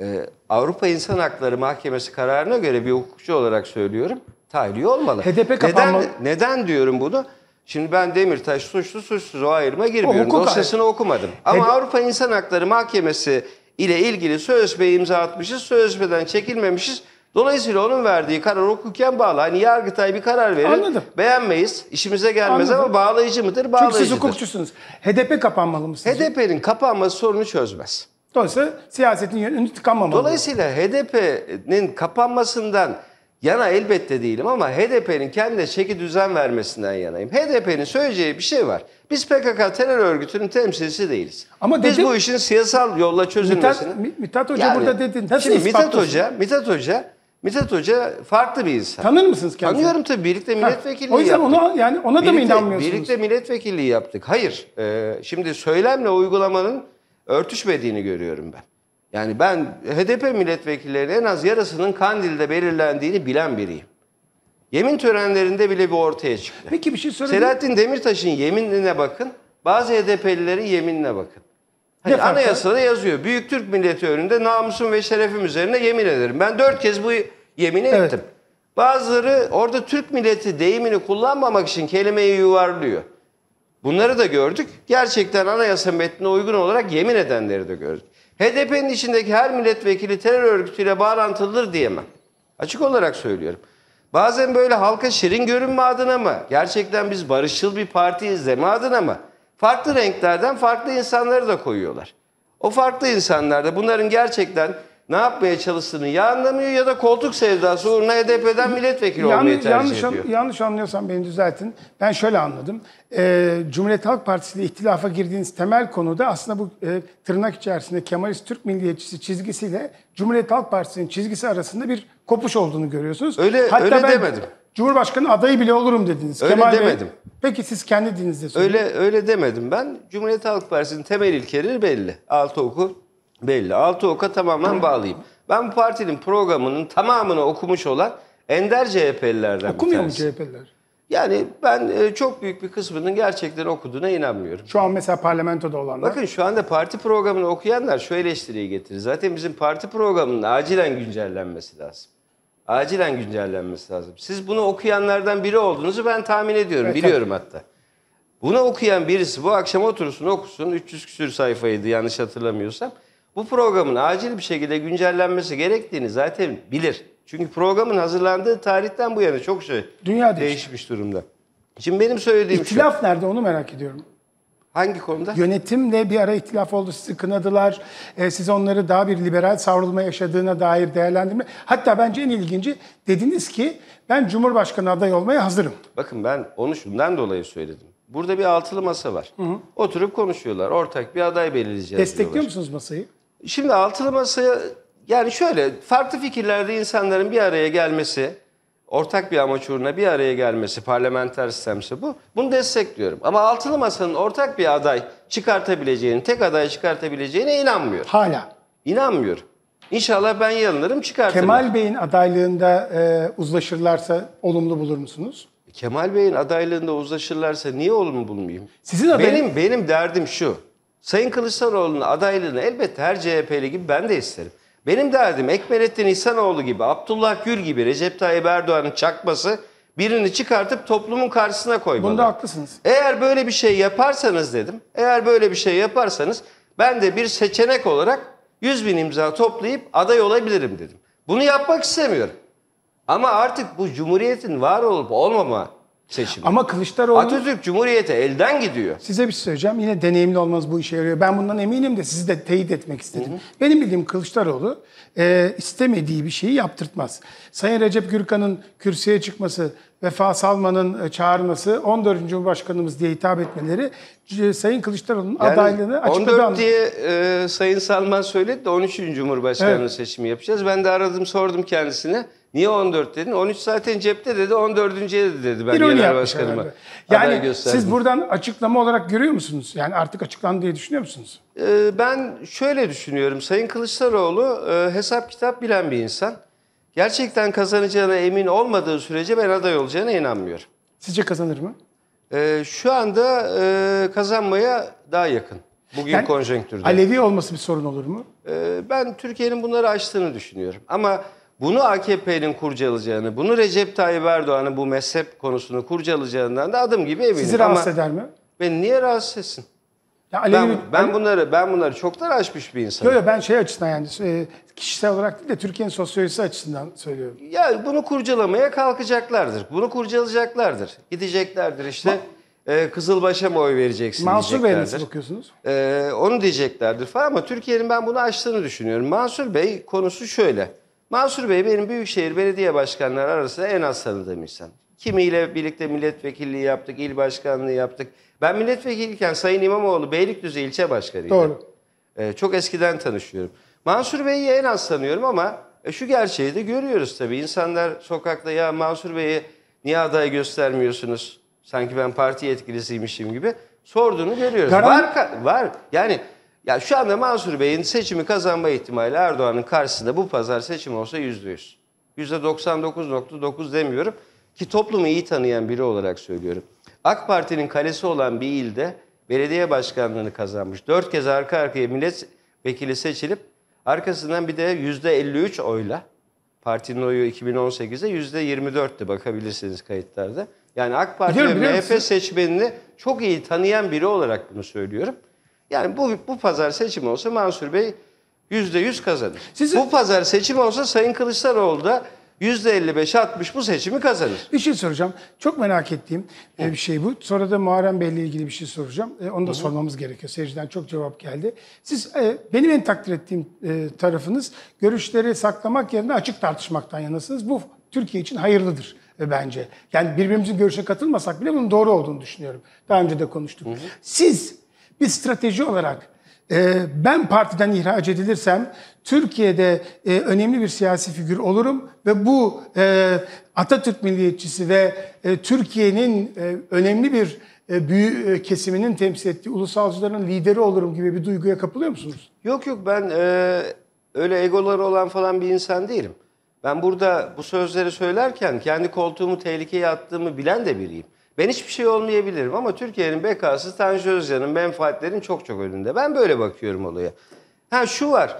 Ee, Avrupa İnsan Hakları Mahkemesi kararına göre bir hukukçu olarak söylüyorum tahliye olmalı. HDP kapanma... Neden, neden diyorum bunu? Şimdi ben Demirtaş suçlu suçsuz o ayrıma girmiyorum. O Dosyasını okumadım. Ama HDP... Avrupa İnsan Hakları Mahkemesi ile ilgili sözleşmeye imza atmışız. Sözleşmeden çekilmemişiz. Dolayısıyla onun verdiği karar hukuken bağlı. Hani Yargıtay bir karar verir. Anladım. Beğenmeyiz. işimize gelmez Anladım. ama bağlayıcı mıdır? Bağlayıcıdır. Çünkü siz hukukçusunuz. HDP kapanmalı mı sizce? HDP'nin kapanması sorunu çözmez. Dolayısıyla siyasetin yönünü tıkanmamalı. Dolayısıyla HDP'nin kapanmasından Yana elbette değilim ama HDP'nin kendine çeki düzen vermesinden yanayım. HDP'nin söyleyeceği bir şey var. Biz PKK terör örgütünün temsilcisi değiliz. Ama Biz bu işin siyasal yolla çözülmesini... Mithat, Mithat Hoca yani, burada dedin. Nasıl şimdi Mithat Hoca, Mithat Hoca Mithat Hoca farklı bir insan. Tanır mısınız kendisini? Tanıyorum tabii. Birlikte milletvekilliği ha, o yüzden yaptık. Ona, yani ona da birlikte, mı inanmıyorsunuz? Birlikte milletvekilliği yaptık. Hayır. E, şimdi söylemle uygulamanın örtüşmediğini görüyorum ben. Yani ben HDP milletvekillerinin en az yarısının Kandil'de belirlendiğini bilen biriyim. Yemin törenlerinde bile bir ortaya çıktı. Peki bir şey söyleyeyim. Selahattin Demirtaş'ın yeminine bakın. Bazı HDP'lilerin yeminine bakın. Hani ne anayasada farklı? yazıyor. Büyük Türk milleti önünde namusum ve şerefim üzerine yemin ederim. Ben dört kez bu yemini evet. ettim. Bazıları orada Türk milleti deyimini kullanmamak için kelimeyi yuvarlıyor. Bunları da gördük. Gerçekten anayasa metnine uygun olarak yemin edenleri de gördük. HDP'nin içindeki her milletvekili terör örgütüyle bağlantılıdır diyemem. Açık olarak söylüyorum. Bazen böyle halka şirin görünme adına mı? Gerçekten biz barışçıl bir parti izleme adına mı? Farklı renklerden farklı insanları da koyuyorlar. O farklı insanlar da bunların gerçekten ne yapmaya çalıştığını ya anlamıyor ya da koltuk sevdası uğruna HDP'den e milletvekili yani, olmayı tercih yanlış, ediyor. Yanlış anlıyorsan beni düzeltin. Ben şöyle anladım. E, Cumhuriyet Halk Partisi ile ihtilafa girdiğiniz temel konuda aslında bu e, tırnak içerisinde Kemalist Türk milliyetçisi çizgisiyle Cumhuriyet Halk Partisi'nin çizgisi arasında bir kopuş olduğunu görüyorsunuz. Öyle, Hatta öyle ben, demedim. Cumhurbaşkanı adayı bile olurum dediniz. Öyle Kemal demedim. Bey, peki siz kendi dininizde söyleyin. Öyle, öyle demedim ben. Cumhuriyet Halk Partisi'nin temel ilkeleri belli. Altı okul, belli. Altı oka tamamen bağlıyım. Ben bu partinin programının tamamını okumuş olan ender CHP'lilerden Okumuyor mu CHP'liler? Yani ben e, çok büyük bir kısmının gerçekten okuduğuna inanmıyorum. Şu an mesela parlamentoda olanlar. Bakın şu anda parti programını okuyanlar şu eleştiriyi getirir. Zaten bizim parti programının acilen güncellenmesi lazım. Acilen güncellenmesi lazım. Siz bunu okuyanlardan biri olduğunuzu ben tahmin ediyorum, evet, biliyorum tabii. hatta. Bunu okuyan birisi bu akşam oturursun okusun, 300 küsür sayfaydı yanlış hatırlamıyorsam bu programın acil bir şekilde güncellenmesi gerektiğini zaten bilir. Çünkü programın hazırlandığı tarihten bu yana çok şey Dünya değişti. değişmiş durumda. Şimdi benim söylediğim İhtilaf şu. nerede onu merak ediyorum. Hangi konuda? Yönetimle bir ara ihtilaf oldu. Sizi kınadılar. E, siz onları daha bir liberal savrulma yaşadığına dair değerlendirme. Hatta bence en ilginci dediniz ki ben Cumhurbaşkanı aday olmaya hazırım. Bakın ben onu şundan dolayı söyledim. Burada bir altılı masa var. Hı hı. Oturup konuşuyorlar. Ortak bir aday belirleyeceğiz Destekliyor diyorlar. musunuz masayı? Şimdi altılı masaya yani şöyle farklı fikirlerde insanların bir araya gelmesi, ortak bir amaç uğruna bir araya gelmesi, parlamenter sistemse bu. Bunu destekliyorum. Ama altılı masanın ortak bir aday çıkartabileceğini, tek aday çıkartabileceğine inanmıyorum. Hala. İnanmıyorum. İnşallah ben yanılırım çıkartırım. Kemal Bey'in adaylığında e, uzlaşırlarsa olumlu bulur musunuz? Kemal Bey'in adaylığında uzlaşırlarsa niye olumlu bulmayayım? Sizin adayın... Benim benim derdim şu. Sayın Kılıçdaroğlu'nun adaylığını elbette her CHP'li gibi ben de isterim. Benim derdim Ekmelettin İhsanoğlu gibi, Abdullah Gül gibi Recep Tayyip Erdoğan'ın çakması birini çıkartıp toplumun karşısına koymalı. Bunda haklısınız. Eğer böyle bir şey yaparsanız dedim, eğer böyle bir şey yaparsanız ben de bir seçenek olarak 100 bin imza toplayıp aday olabilirim dedim. Bunu yapmak istemiyorum. Ama artık bu cumhuriyetin var olup olmama seçimi. Ama Kılıçdaroğlu... Atatürk Cumhuriyet'e elden gidiyor. Size bir şey söyleyeceğim. Yine deneyimli olmaz bu işe yarıyor. Ben bundan eminim de sizi de teyit etmek istedim. Hı hı. Benim bildiğim Kılıçdaroğlu e, istemediği bir şeyi yaptırtmaz. Sayın Recep Gürkan'ın kürsüye çıkması, Vefa Salman'ın e, çağırması, 14. Cumhurbaşkanımız diye hitap etmeleri e, Sayın Kılıçdaroğlu'nun yani adaylığını açıkladı. 14 anladım. diye e, Sayın Salman söyledi de 13. Cumhurbaşkanı evet. seçimi yapacağız. Ben de aradım sordum kendisine. Niye 14 dedin? 13 zaten cepte dedi, 14. dedi, dedi ben Bironi genel başkanıma. Yani siz buradan açıklama olarak görüyor musunuz? Yani artık açıklandı diye düşünüyor musunuz? Ee, ben şöyle düşünüyorum. Sayın Kılıçdaroğlu e, hesap kitap bilen bir insan. Gerçekten kazanacağına emin olmadığı sürece ben aday olacağına inanmıyorum. Sizce kazanır mı? Ee, şu anda e, kazanmaya daha yakın. Bugün yani, konjonktürde. Alevi olması bir sorun olur mu? Ee, ben Türkiye'nin bunları açtığını düşünüyorum. Ama bunu AKP'nin kurcalayacağını, bunu Recep Tayyip Erdoğan'ın bu mezhep konusunu kurcalayacağından da adım gibi eminim. Sizi rahatsız Ama eder mi? Ben niye rahatsız etsin? Ya Alevi, ben, ben bunları ben bunları çoktan aşmış bir insanım. Yok yok ben şey açısından yani e, kişisel olarak değil de Türkiye'nin sosyolojisi açısından söylüyorum. Ya bunu kurcalamaya kalkacaklardır. Bunu kurcalayacaklardır. Gideceklerdir işte. Ma- e, Kızılbaş'a mı oy vereceksin Mansur Bey nasıl bakıyorsunuz? E, onu diyeceklerdir falan ama Türkiye'nin ben bunu açtığını düşünüyorum. Mansur Bey konusu şöyle. Mansur Bey benim Büyükşehir Belediye Başkanları arasında en az tanıdığım insan. Kimiyle birlikte milletvekilliği yaptık, il başkanlığı yaptık. Ben milletvekiliyken Sayın İmamoğlu Beylikdüzü ilçe başkanıydı. Doğru. Ee, çok eskiden tanışıyorum. Mansur Bey'i en az tanıyorum ama e, şu gerçeği de görüyoruz tabii. İnsanlar sokakta ya Mansur Bey'i niye aday göstermiyorsunuz? Sanki ben parti yetkilisiymişim gibi sorduğunu görüyoruz. Garan... Var, var. Yani ya şu anda Mansur Bey'in seçimi kazanma ihtimali Erdoğan'ın karşısında bu pazar seçim olsa yüzde yüz. Yüzde 99.9 demiyorum ki toplumu iyi tanıyan biri olarak söylüyorum. AK Parti'nin kalesi olan bir ilde belediye başkanlığını kazanmış. Dört kez arka arkaya milletvekili seçilip arkasından bir de yüzde 53 oyla partinin oyu 2018'de yüzde 24'tü bakabilirsiniz kayıtlarda. Yani AK Parti biliyorum, ve MHP seçmenini çok iyi tanıyan biri olarak bunu söylüyorum. Yani bu bu pazar seçim olsa Mansur Bey yüzde yüz kazanır. Sizin... Bu pazar seçim olsa Sayın Kılıçdaroğlu da yüzde 55-60 bu seçimi kazanır. Bir şey soracağım. Çok merak ettiğim Hı. E, bir şey bu. Sonra da Muharrem Bey'le ilgili bir şey soracağım. E, onu da Hı. sormamız gerekiyor. Seyirciden çok cevap geldi. Siz e, benim en takdir ettiğim tarafınız görüşleri saklamak yerine açık tartışmaktan yanasınız. Bu Türkiye için hayırlıdır bence. Yani birbirimizin görüşe katılmasak bile bunun doğru olduğunu düşünüyorum. Daha önce de konuştuk. hı. Siz bir strateji olarak e, ben partiden ihraç edilirsem Türkiye'de e, önemli bir siyasi figür olurum ve bu e, Atatürk milliyetçisi ve Türkiye'nin önemli bir büyük kesiminin temsil ettiği ulusalcıların lideri olurum gibi bir duyguya kapılıyor musunuz? Yok yok ben e, öyle egoları olan falan bir insan değilim. Ben burada bu sözleri söylerken kendi koltuğumu tehlikeye attığımı bilen de biriyim. Ben hiçbir şey olmayabilirim ama Türkiye'nin bekası Tanju Özcan'ın menfaatlerin çok çok önünde. Ben böyle bakıyorum olaya. Ha şu var.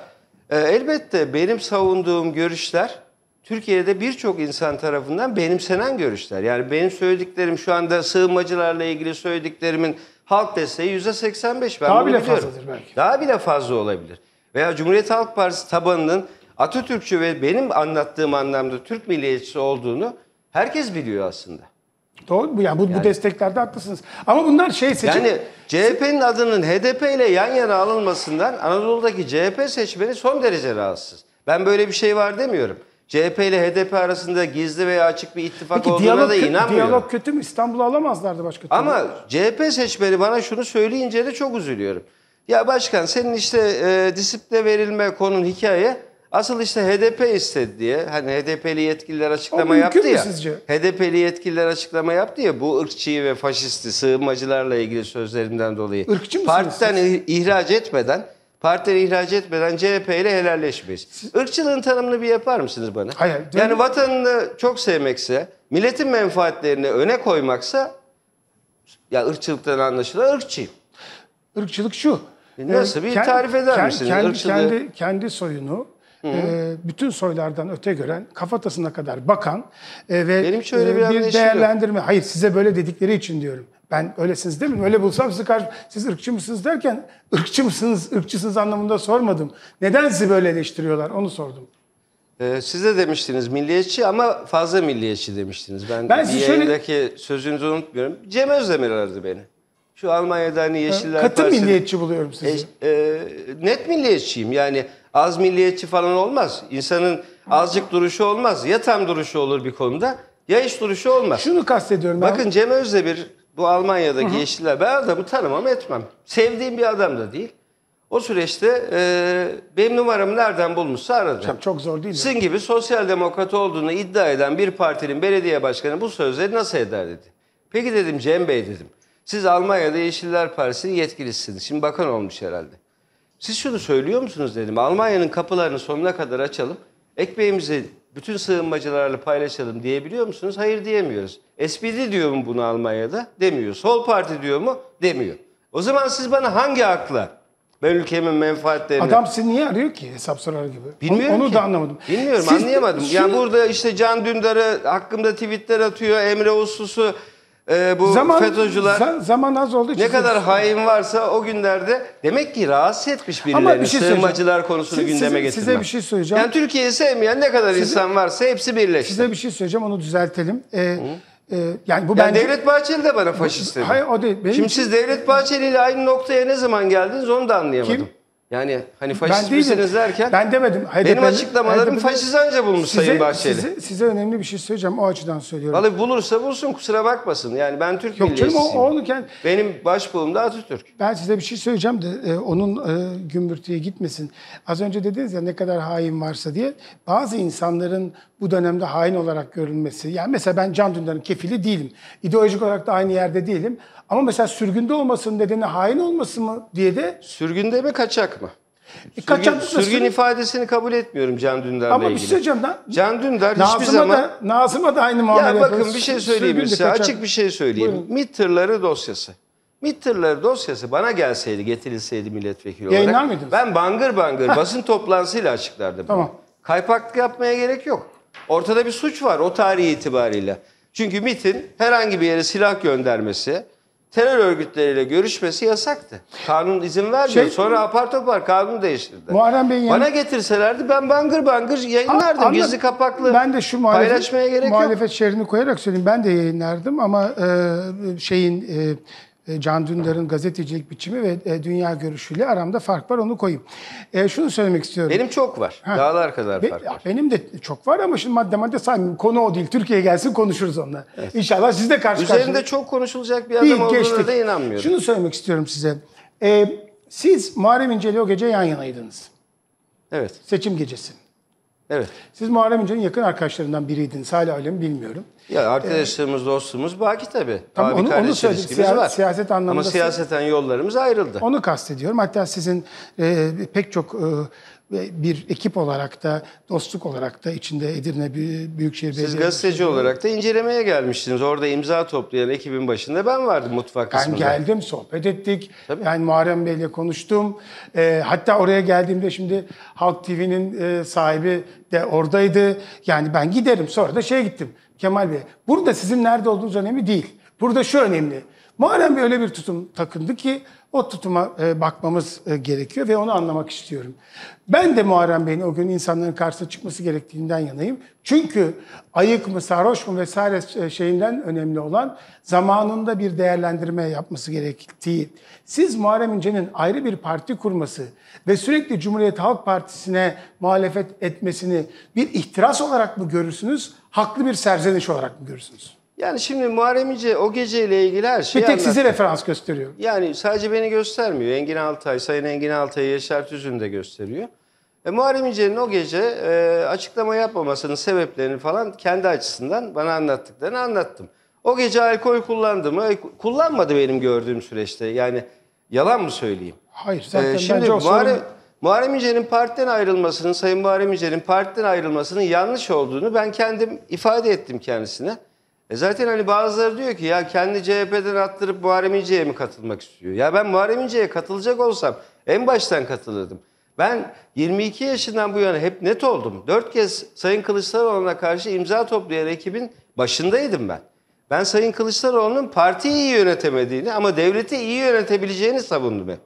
E, elbette benim savunduğum görüşler Türkiye'de birçok insan tarafından benimsenen görüşler. Yani benim söylediklerim şu anda sığınmacılarla ilgili söylediklerimin halk desteği yüzde 85. Ben Daha bile biliyorum. fazladır belki. Daha bile fazla olabilir. Veya Cumhuriyet Halk Partisi tabanının Atatürkçü ve benim anlattığım anlamda Türk milliyetçisi olduğunu herkes biliyor aslında. Doğru mu? Yani bu, yani, bu desteklerde haklısınız. Ama bunlar şey seçim... Yani CHP'nin adının HDP ile yan yana alınmasından Anadolu'daki CHP seçmeni son derece rahatsız. Ben böyle bir şey var demiyorum. CHP ile HDP arasında gizli veya açık bir ittifak Peki, olduğuna diyalog, da inanmıyorum. Diyalog kötü mü? İstanbul'u alamazlardı başka türlü. Ama CHP seçmeni bana şunu söyleyince de çok üzülüyorum. Ya başkan senin işte e, disipline verilme konun hikaye Asıl işte HDP istedi diye hani HDP'li yetkililer açıklama yaptı ya. Sizce? HDP'li yetkililer açıklama yaptı ya bu ırkçı ve faşisti sığınmacılarla ilgili sözlerimden dolayı. Irkçı mısınız? Partiden siz? ihraç etmeden partiden ihraç etmeden CHP ile helalleşmeyiz. Siz... Irkçılığın tanımını bir yapar mısınız bana? Hayır. Yani mi? vatanını çok sevmekse, milletin menfaatlerini öne koymaksa ya ırkçılıktan anlaşılan ırkçıyım. Irkçılık şu. E nasıl? Bir kendi, ee, tarif eder kendi, misiniz? Kendi, kendi, kendi soyunu Hı hı. E, ee, bütün soylardan öte gören, kafatasına kadar bakan e, ve Benim şöyle bir, e, bir değerlendirme. Yok. Hayır size böyle dedikleri için diyorum. Ben öylesiniz değil mi? Öyle bulsam sizi karşı, siz ırkçı mısınız derken ırkçı mısınız, ırkçısınız anlamında sormadım. Neden sizi böyle eleştiriyorlar onu sordum. Ee, siz de demiştiniz milliyetçi ama fazla milliyetçi demiştiniz. Ben, ben bir yayındaki şöyle... sözünüzü unutmuyorum. Cem Özdemir aradı beni. Şu Almanya'da hani Yeşiller Katı Partisi... milliyetçi buluyorum sizi. E, e, net milliyetçiyim yani az milliyetçi falan olmaz. İnsanın azıcık duruşu olmaz. Ya tam duruşu olur bir konuda ya hiç duruşu olmaz. Şunu kastediyorum Bakın Cem Özdemir bu Almanya'daki Yeşiller ben adamı tanımam etmem. Sevdiğim bir adam da değil. O süreçte e, benim numaramı nereden bulmuşsa aradı. Çok, çok zor değil mi? Sizin gibi sosyal demokrat olduğunu iddia eden bir partinin belediye başkanı bu sözleri nasıl eder dedi. Peki dedim Cem Bey dedim. Siz Almanya'da Yeşiller Partisi'nin yetkilisiniz. Şimdi bakan olmuş herhalde. Siz şunu söylüyor musunuz dedim. Almanya'nın kapılarını sonuna kadar açalım. Ekmeğimizi bütün sığınmacılarla paylaşalım diyebiliyor musunuz? Hayır diyemiyoruz. SPD diyor mu bunu Almanya'da? Demiyor. Sol Parti diyor mu? Demiyor. O zaman siz bana hangi hakla ben ülkemin menfaatlerini... Adam sizi niye arıyor ki hesap sorar gibi? Bilmiyorum Onu, onu ki. da anlamadım. Bilmiyorum Siz anlayamadım. Şimdi... Yani burada işte Can Dündar'ı hakkında tweetler atıyor. Emre Uslu'su e, bu zaman, FETÖ'cüler zaman az oldu. Ne kadar hain varsa o günlerde demek ki rahatsız etmiş birilerini Ama bir şey sığınmacılar konusunu siz, gündeme getirmek. Size bir şey söyleyeceğim. Yani Türkiye'yi sevmeyen ne kadar size, insan varsa hepsi birleşti. Size bir şey söyleyeceğim onu düzeltelim. Ee, e, yani bu yani Devlet Bahçeli de bana faşist dedi. Hayır o değil. Benim Şimdi için... siz Devlet Bahçeli ile aynı noktaya ne zaman geldiniz onu da anlayamadım. Kim? Yani hani faşist ben derken ben demedim. HDP'li, benim açıklamalarım HDP'li, faşizanca bulmuş size, Sayın Bahçeli. Size, size önemli bir şey söyleyeceğim o açıdan söylüyorum. Vallahi bulursa bulsun kusura bakmasın. Yani ben Türk Yok canım o, onu kend... Benim başbuğum da Atatürk. Ben size bir şey söyleyeceğim de e, onun e, gümbürtüye gitmesin. Az önce dediniz ya ne kadar hain varsa diye. Bazı insanların bu dönemde hain olarak görülmesi. Yani mesela ben Can Dündar'ın kefili değilim. İdeolojik olarak da aynı yerde değilim. Ama mesela sürgünde olmasının nedeni hain olması mı diye de... Sürgünde mi kaçak e, sürgün, sürgün ifadesini kabul etmiyorum Can Dündar'la Ama ilgili. Ama bir şey söyleyeceğim lan. Can Dündar Nazım'a hiçbir zaman... Da, Nazım'a da aynı muamele yapıyoruz. Ya bakın bir şey söyleyeyim size. Kaçak... Açık bir şey söyleyeyim. Buyurun. dosyası. MİT dosyası bana gelseydi, getirilseydi milletvekili Yayınlar olarak. Mıydınız? Ben bangır bangır basın toplantısıyla açıklardım. Tamam. Kaypaklık yapmaya gerek yok. Ortada bir suç var o tarihi itibariyle. Çünkü mitin herhangi bir yere silah göndermesi, terör örgütleriyle görüşmesi yasaktı. Kanun izin vermiyor. Şey, Sonra apar topar kanunu değiştirdi. Muharrem Bey'in Bana getirselerdi ben bangır bangır yayınlardım. Anladım. Gizli kapaklı. Ben de şu muhalefet, paylaşmaya gerek muhalefet yok. şerini koyarak söyleyeyim. Ben de yayınlardım ama e, şeyin e, e, Can Dündar'ın gazetecilik biçimi ve e, dünya görüşüyle aramda fark var onu koyayım. E, şunu söylemek istiyorum. Benim çok var. Ha. Dağlar kadar Be- fark var. Benim de çok var ama şimdi madde madde saymayayım. Konu o değil. Türkiye'ye gelsin konuşuruz onunla. Evet. İnşallah siz de karşı karşıya. Üzerinde çok konuşulacak bir adam değil, olduğuna geçtik. da inanmıyorum. Şunu söylemek istiyorum size. E, siz Muharrem İnce'yle o gece yan yanaydınız. Evet. Seçim gecesi. Evet. Siz Muharrem İnce'nin yakın arkadaşlarından biriydiniz. Hala öyle mi bilmiyorum. Ya arkadaşlarımız, ee, dostumuz baki tabii. Tamam, Abi onu, onu söyledik. Siya- var. Siyaset anlamında. Ama siyaseten yollarımız ayrıldı. Onu kastediyorum. Hatta sizin e, pek çok e, ve bir ekip olarak da dostluk olarak da içinde Edirne Büyükşehir Belediyesi. Siz gazeteci olarak da incelemeye gelmiştiniz. Orada imza toplayan ekibin başında ben vardım mutfak kısmında. Ben geldim, sohbet ettik. Tabii. Yani Muharrem Bey'le konuştum. E, hatta oraya geldiğimde şimdi Halk TV'nin e, sahibi de oradaydı. Yani ben giderim. Sonra da şeye gittim. Kemal Bey, burada sizin nerede olduğunuz önemli değil. Burada şu önemli. Madem öyle bir tutum takındı ki o tutuma e, bakmamız e, gerekiyor ve onu anlamak istiyorum. Ben de Muharrem Bey'in o gün insanların karşısına çıkması gerektiğinden yanayım. Çünkü ayık mı, sarhoş mu vesaire e, şeyinden önemli olan zamanında bir değerlendirme yapması gerektiği. Siz Muharrem İnce'nin ayrı bir parti kurması ve sürekli Cumhuriyet Halk Partisi'ne muhalefet etmesini bir ihtiras olarak mı görürsünüz, haklı bir serzeniş olarak mı görürsünüz? Yani şimdi Muharrem İnce o geceyle ilgili her şeyi Bir tek anlattı. sizi referans gösteriyor. Yani sadece beni göstermiyor. Engin Altay, Sayın Engin Altay, Yaşar Tüzün de gösteriyor. E, Muharrem İnce'nin o gece e, açıklama yapmamasının sebeplerini falan kendi açısından bana anlattıklarını anlattım. O gece alkol kullandı mı? E, kullanmadı benim gördüğüm süreçte. Yani yalan mı söyleyeyim? Hayır zaten ee, şimdi bence o Muharrem, sorun... Muharrem İnce'nin partiden ayrılmasının, Sayın Muharrem İnce'nin partiden ayrılmasının yanlış olduğunu ben kendim ifade ettim kendisine. E zaten hani bazıları diyor ki ya kendi CHP'den attırıp Muharrem İnce'ye mi katılmak istiyor? Ya ben Muharrem İnce'ye katılacak olsam en baştan katılırdım. Ben 22 yaşından bu yana hep net oldum. Dört kez Sayın Kılıçdaroğlu'na karşı imza toplayan ekibin başındaydım ben. Ben Sayın Kılıçdaroğlu'nun partiyi iyi yönetemediğini ama devleti iyi yönetebileceğini savundum hep.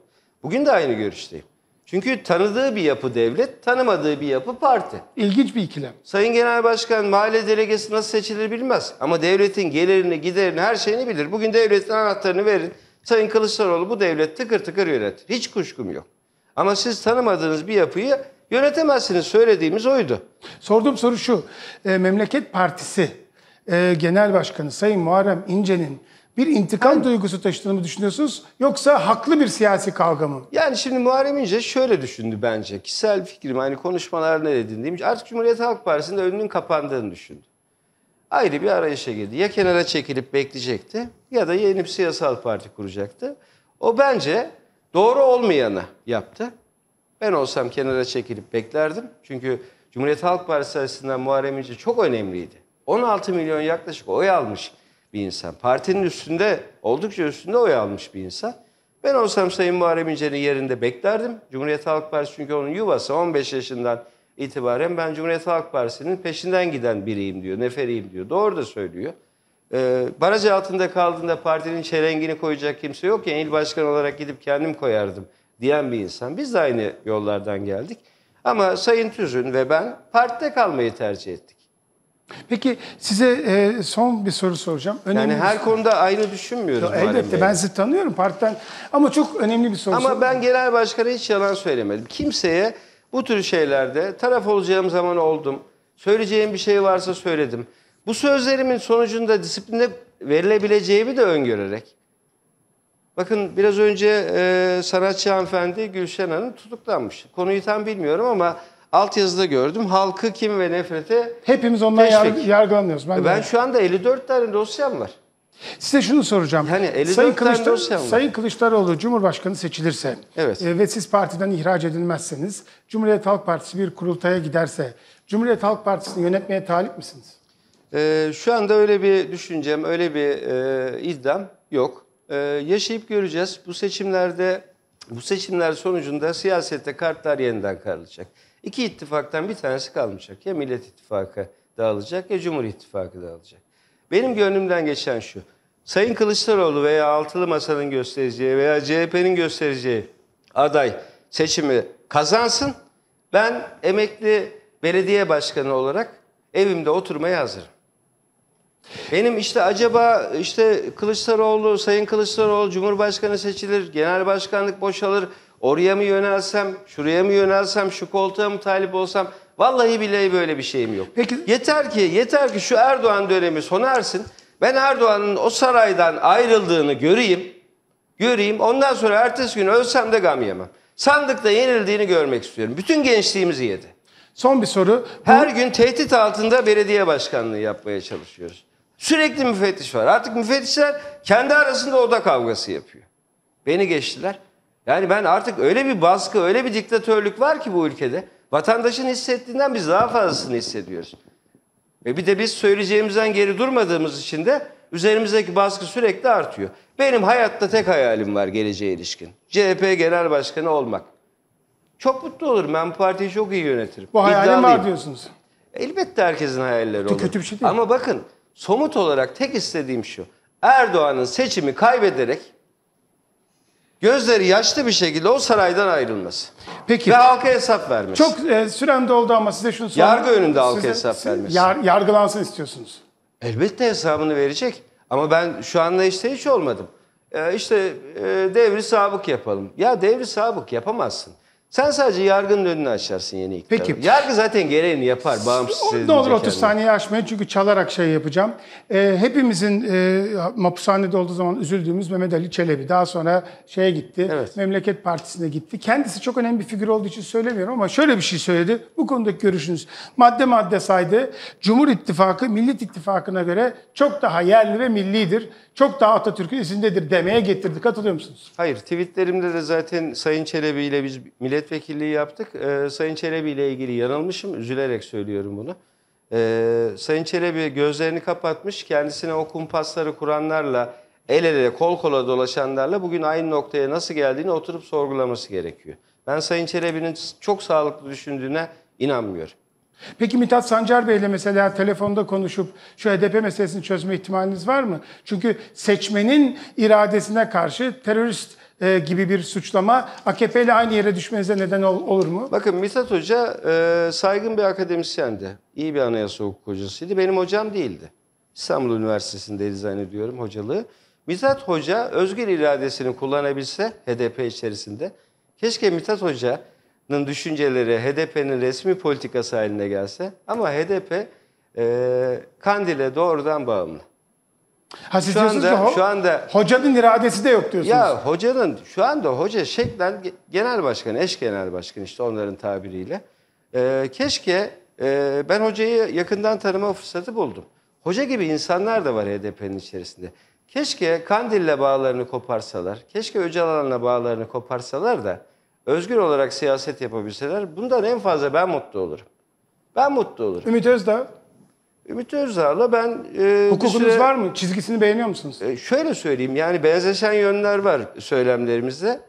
Bugün de aynı görüşteyim. Çünkü tanıdığı bir yapı devlet, tanımadığı bir yapı parti. İlginç bir ikilem. Sayın Genel Başkan mahalle delegesi nasıl seçilir bilmez. Ama devletin gelirini, giderini, her şeyini bilir. Bugün devletin anahtarını verin. Sayın Kılıçdaroğlu bu devlet tıkır tıkır yönetir. Hiç kuşkum yok. Ama siz tanımadığınız bir yapıyı yönetemezsiniz. Söylediğimiz oydu. Sorduğum soru şu. E, Memleket Partisi e, Genel Başkanı Sayın Muharrem İnce'nin bir intikam Hayır. duygusu taşıdığını mı düşünüyorsunuz yoksa haklı bir siyasi kavga mı? Yani şimdi Muharrem İnce şöyle düşündü bence. Kişisel fikrim hani konuşmalar ne dediğim artık Cumhuriyet Halk Partisi'nin önünün kapandığını düşündü. Ayrı bir arayışa girdi. Ya kenara çekilip bekleyecekti ya da yeni bir siyasal parti kuracaktı. O bence doğru olmayanı yaptı. Ben olsam kenara çekilip beklerdim. Çünkü Cumhuriyet Halk Partisi açısından Muharrem İnce çok önemliydi. 16 milyon yaklaşık oy almış bir insan. Partinin üstünde, oldukça üstünde oy almış bir insan. Ben olsam Sayın Muharrem İnce'nin yerinde beklerdim. Cumhuriyet Halk Partisi çünkü onun yuvası 15 yaşından itibaren ben Cumhuriyet Halk Partisi'nin peşinden giden biriyim diyor, neferiyim diyor. Doğru da söylüyor. Ee, baraj altında kaldığında partinin çelengini koyacak kimse yok ya, yani il başkanı olarak gidip kendim koyardım diyen bir insan. Biz de aynı yollardan geldik. Ama Sayın Tüzün ve ben partide kalmayı tercih ettik. Peki size e, son bir soru soracağım. Önemli yani her soru. konuda aynı düşünmüyoruz. Ya, elbette ben sizi tanıyorum partiden ama çok önemli bir soru. Ama sorayım. ben genel başkana hiç yalan söylemedim. Kimseye bu tür şeylerde taraf olacağım zaman oldum. Söyleyeceğim bir şey varsa söyledim. Bu sözlerimin sonucunda disipline verilebileceğimi de öngörerek. Bakın biraz önce e, sanatçı hanımefendi Gülşen Hanım tutuklanmış. Konuyu tam bilmiyorum ama Altyazıda gördüm. Halkı kim ve nefrete Hepimiz ondan yargı, yargılanıyoruz. Ben, e ben şu anda 54 tane dosyam var. Size şunu soracağım. Yani 54 Sayın, Kılıçdar Sayın Kılıçdaroğlu Cumhurbaşkanı seçilirse evet. e, ve siz partiden ihraç edilmezseniz, Cumhuriyet Halk Partisi bir kurultaya giderse, Cumhuriyet Halk Partisi'ni yönetmeye talip misiniz? E, şu anda öyle bir düşüncem, öyle bir e, iddiam yok. E, yaşayıp göreceğiz. Bu seçimlerde bu seçimler sonucunda siyasette kartlar yeniden karılacak. İki ittifaktan bir tanesi kalmayacak. Ya Millet İttifakı dağılacak ya Cumhur İttifakı dağılacak. Benim gönlümden geçen şu. Sayın Kılıçdaroğlu veya Altılı Masa'nın göstereceği veya CHP'nin göstereceği aday seçimi kazansın. Ben emekli belediye başkanı olarak evimde oturmaya hazırım. Benim işte acaba işte Kılıçdaroğlu, Sayın Kılıçdaroğlu Cumhurbaşkanı seçilir, genel başkanlık boşalır, oraya mı yönelsem, şuraya mı yönelsem, şu koltuğa mı talip olsam vallahi billahi böyle bir şeyim yok. Peki. Yeter ki yeter ki şu Erdoğan dönemi sona ersin. Ben Erdoğan'ın o saraydan ayrıldığını göreyim. Göreyim. Ondan sonra ertesi gün ölsem de gam yemem. Sandıkta yenildiğini görmek istiyorum. Bütün gençliğimizi yedi. Son bir soru. Her Bu... gün tehdit altında belediye başkanlığı yapmaya çalışıyoruz. Sürekli müfettiş var. Artık müfettişler kendi arasında oda kavgası yapıyor. Beni geçtiler. Yani ben artık öyle bir baskı, öyle bir diktatörlük var ki bu ülkede. Vatandaşın hissettiğinden biz daha fazlasını hissediyoruz. Ve bir de biz söyleyeceğimizden geri durmadığımız için de üzerimizdeki baskı sürekli artıyor. Benim hayatta tek hayalim var geleceğe ilişkin. CHP Genel Başkanı olmak. Çok mutlu olurum. Ben bu partiyi çok iyi yönetirim. Bu hayalim var diyorsunuz. Elbette herkesin hayalleri olur. Kötü bir şey değil. Ama bakın Somut olarak tek istediğim şu. Erdoğan'ın seçimi kaybederek gözleri yaşlı bir şekilde o saraydan ayrılması. Peki. Ve halka hesap vermesi. Çok e, sürem doldu ama size şunu sorayım. Yargı önünde halka size, hesap vermesi. Yar, yargılansın istiyorsunuz. Elbette hesabını verecek. Ama ben şu anda işte hiç olmadım. Ee, işte e, devri sabık yapalım. Ya devri sabık yapamazsın. Sen sadece yargının önünü açarsın yeni iktidar. Peki. Yargı zaten gereğini yapar bağımsız. Ne olur 30 saniye açmayın çünkü çalarak şey yapacağım. E, hepimizin e, mapushanede olduğu zaman üzüldüğümüz Mehmet Ali Çelebi. Daha sonra şeye gitti, evet. Memleket Partisi'ne gitti. Kendisi çok önemli bir figür olduğu için söylemiyorum ama şöyle bir şey söyledi. Bu konudaki görüşünüz. Madde madde saydı. Cumhur İttifakı Millet İttifakı'na göre çok daha yerli ve millidir çok daha Atatürk'ün izindedir demeye getirdi. Katılıyor musunuz? Hayır. Tweetlerimde de zaten Sayın Çelebi ile biz milletvekilliği yaptık. Ee, Sayın Çelebi ile ilgili yanılmışım. Üzülerek söylüyorum bunu. Ee, Sayın Çelebi gözlerini kapatmış. Kendisine o kumpasları kuranlarla el ele kol kola dolaşanlarla bugün aynı noktaya nasıl geldiğini oturup sorgulaması gerekiyor. Ben Sayın Çelebi'nin çok sağlıklı düşündüğüne inanmıyorum. Peki Mithat Sancar ile mesela telefonda konuşup şu HDP meselesini çözme ihtimaliniz var mı? Çünkü seçmenin iradesine karşı terörist e, gibi bir suçlama AKP ile aynı yere düşmenize neden ol, olur mu? Bakın Mithat Hoca e, saygın bir akademisyendi. İyi bir anayasa hukuku hocasıydı. Benim hocam değildi. İstanbul Üniversitesi'ndeydi zannediyorum hocalığı. Mithat Hoca özgür iradesini kullanabilse HDP içerisinde keşke Mithat Hoca düşünceleri HDP'nin resmi politikası haline gelse ama HDP e, Kandil'e doğrudan bağımlı. Ha siz şu diyorsunuz anda, ki şu anda hocanın iradesi de yok diyorsunuz. Ya hocanın şu anda hoca şeklen genel başkan, eş genel başkan işte onların tabiriyle. E, keşke e, ben hocayı yakından tanıma fırsatı buldum. Hoca gibi insanlar da var HDP'nin içerisinde. Keşke Kandil'le bağlarını koparsalar, keşke Öcalan'la bağlarını koparsalar da özgür olarak siyaset yapabilseler bundan en fazla ben mutlu olurum. Ben mutlu olurum. Ümit Özdağ? Ümit Özdağ'la ben... E, Hukukunuz süre, var mı? Çizgisini beğeniyor musunuz? E, şöyle söyleyeyim yani benzeşen yönler var söylemlerimizde.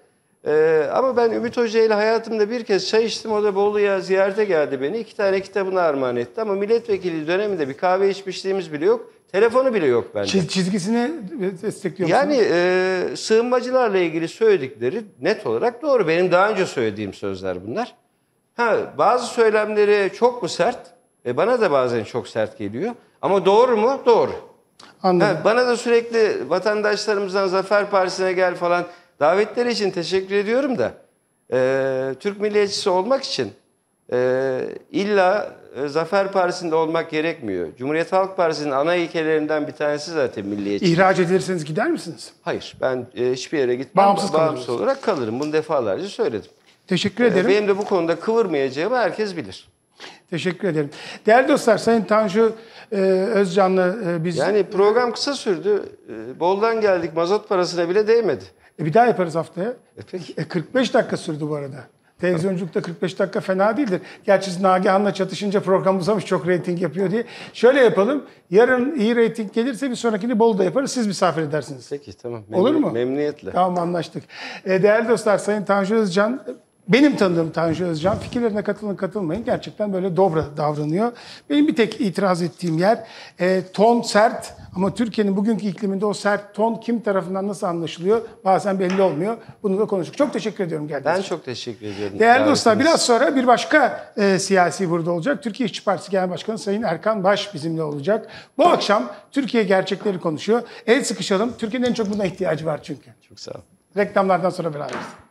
E, ama ben Ümit Hoca ile hayatımda bir kez çay içtim. O da Bolu'ya ziyarete geldi beni. İki tane kitabını armağan etti. Ama milletvekili döneminde bir kahve içmişliğimiz bile yok. Telefonu bile yok bende. Çiz, çizgisini destekliyor Yani musunuz? e, sığınmacılarla ilgili söyledikleri net olarak doğru. Benim daha önce söylediğim sözler bunlar. Ha, bazı söylemleri çok mu sert? E, bana da bazen çok sert geliyor. Ama doğru mu? Doğru. Anladım. Ha, bana da sürekli vatandaşlarımızdan Zafer Partisi'ne gel falan davetleri için teşekkür ediyorum da. E, Türk milliyetçisi olmak için e, illa e, Zafer Partisi'nde olmak gerekmiyor. Cumhuriyet Halk Partisi'nin ana ilkelerinden bir tanesi zaten milliyetçilik. İhraç edilirseniz gider misiniz? Hayır, ben e, hiçbir yere gitmem. Bağımsız, bağımsız olarak kalırım. Bunu defalarca söyledim. Teşekkür ee, ederim. Benim de bu konuda kıvırmayacağımı herkes bilir. Teşekkür ederim. Değerli dostlar, Sayın Tanju e, Özcan'la e, biz... Yani program kısa sürdü. E, boldan geldik, mazot parasına bile değmedi. E, bir daha yaparız haftaya. E, peki. E, 45 dakika sürdü bu arada. Televizyonculukta 45 dakika fena değildir. Gerçi Nagihan'la çatışınca program uzamış çok reyting yapıyor diye. Şöyle yapalım. Yarın iyi reyting gelirse bir sonrakini Bolu'da yaparız. Siz misafir edersiniz. Peki tamam. Memnun, Olur mu? Memnuniyetle. Tamam anlaştık. E, değerli dostlar Sayın Tanju Özcan benim tanıdığım Tanju Özcan fikirlerine katılın katılmayın gerçekten böyle dobra davranıyor. Benim bir tek itiraz ettiğim yer e, ton sert ama Türkiye'nin bugünkü ikliminde o sert ton kim tarafından nasıl anlaşılıyor bazen belli olmuyor. Bunu da konuştuk. Çok teşekkür ediyorum geldiğiniz Ben çok teşekkür ediyorum. Değerli dostlar biraz sonra bir başka e, siyasi burada olacak. Türkiye İşçi Partisi Genel Başkanı Sayın Erkan Baş bizimle olacak. Bu akşam Türkiye gerçekleri konuşuyor. El sıkışalım. Türkiye'nin en çok buna ihtiyacı var çünkü. Çok sağ olun. Reklamlardan sonra beraberiz.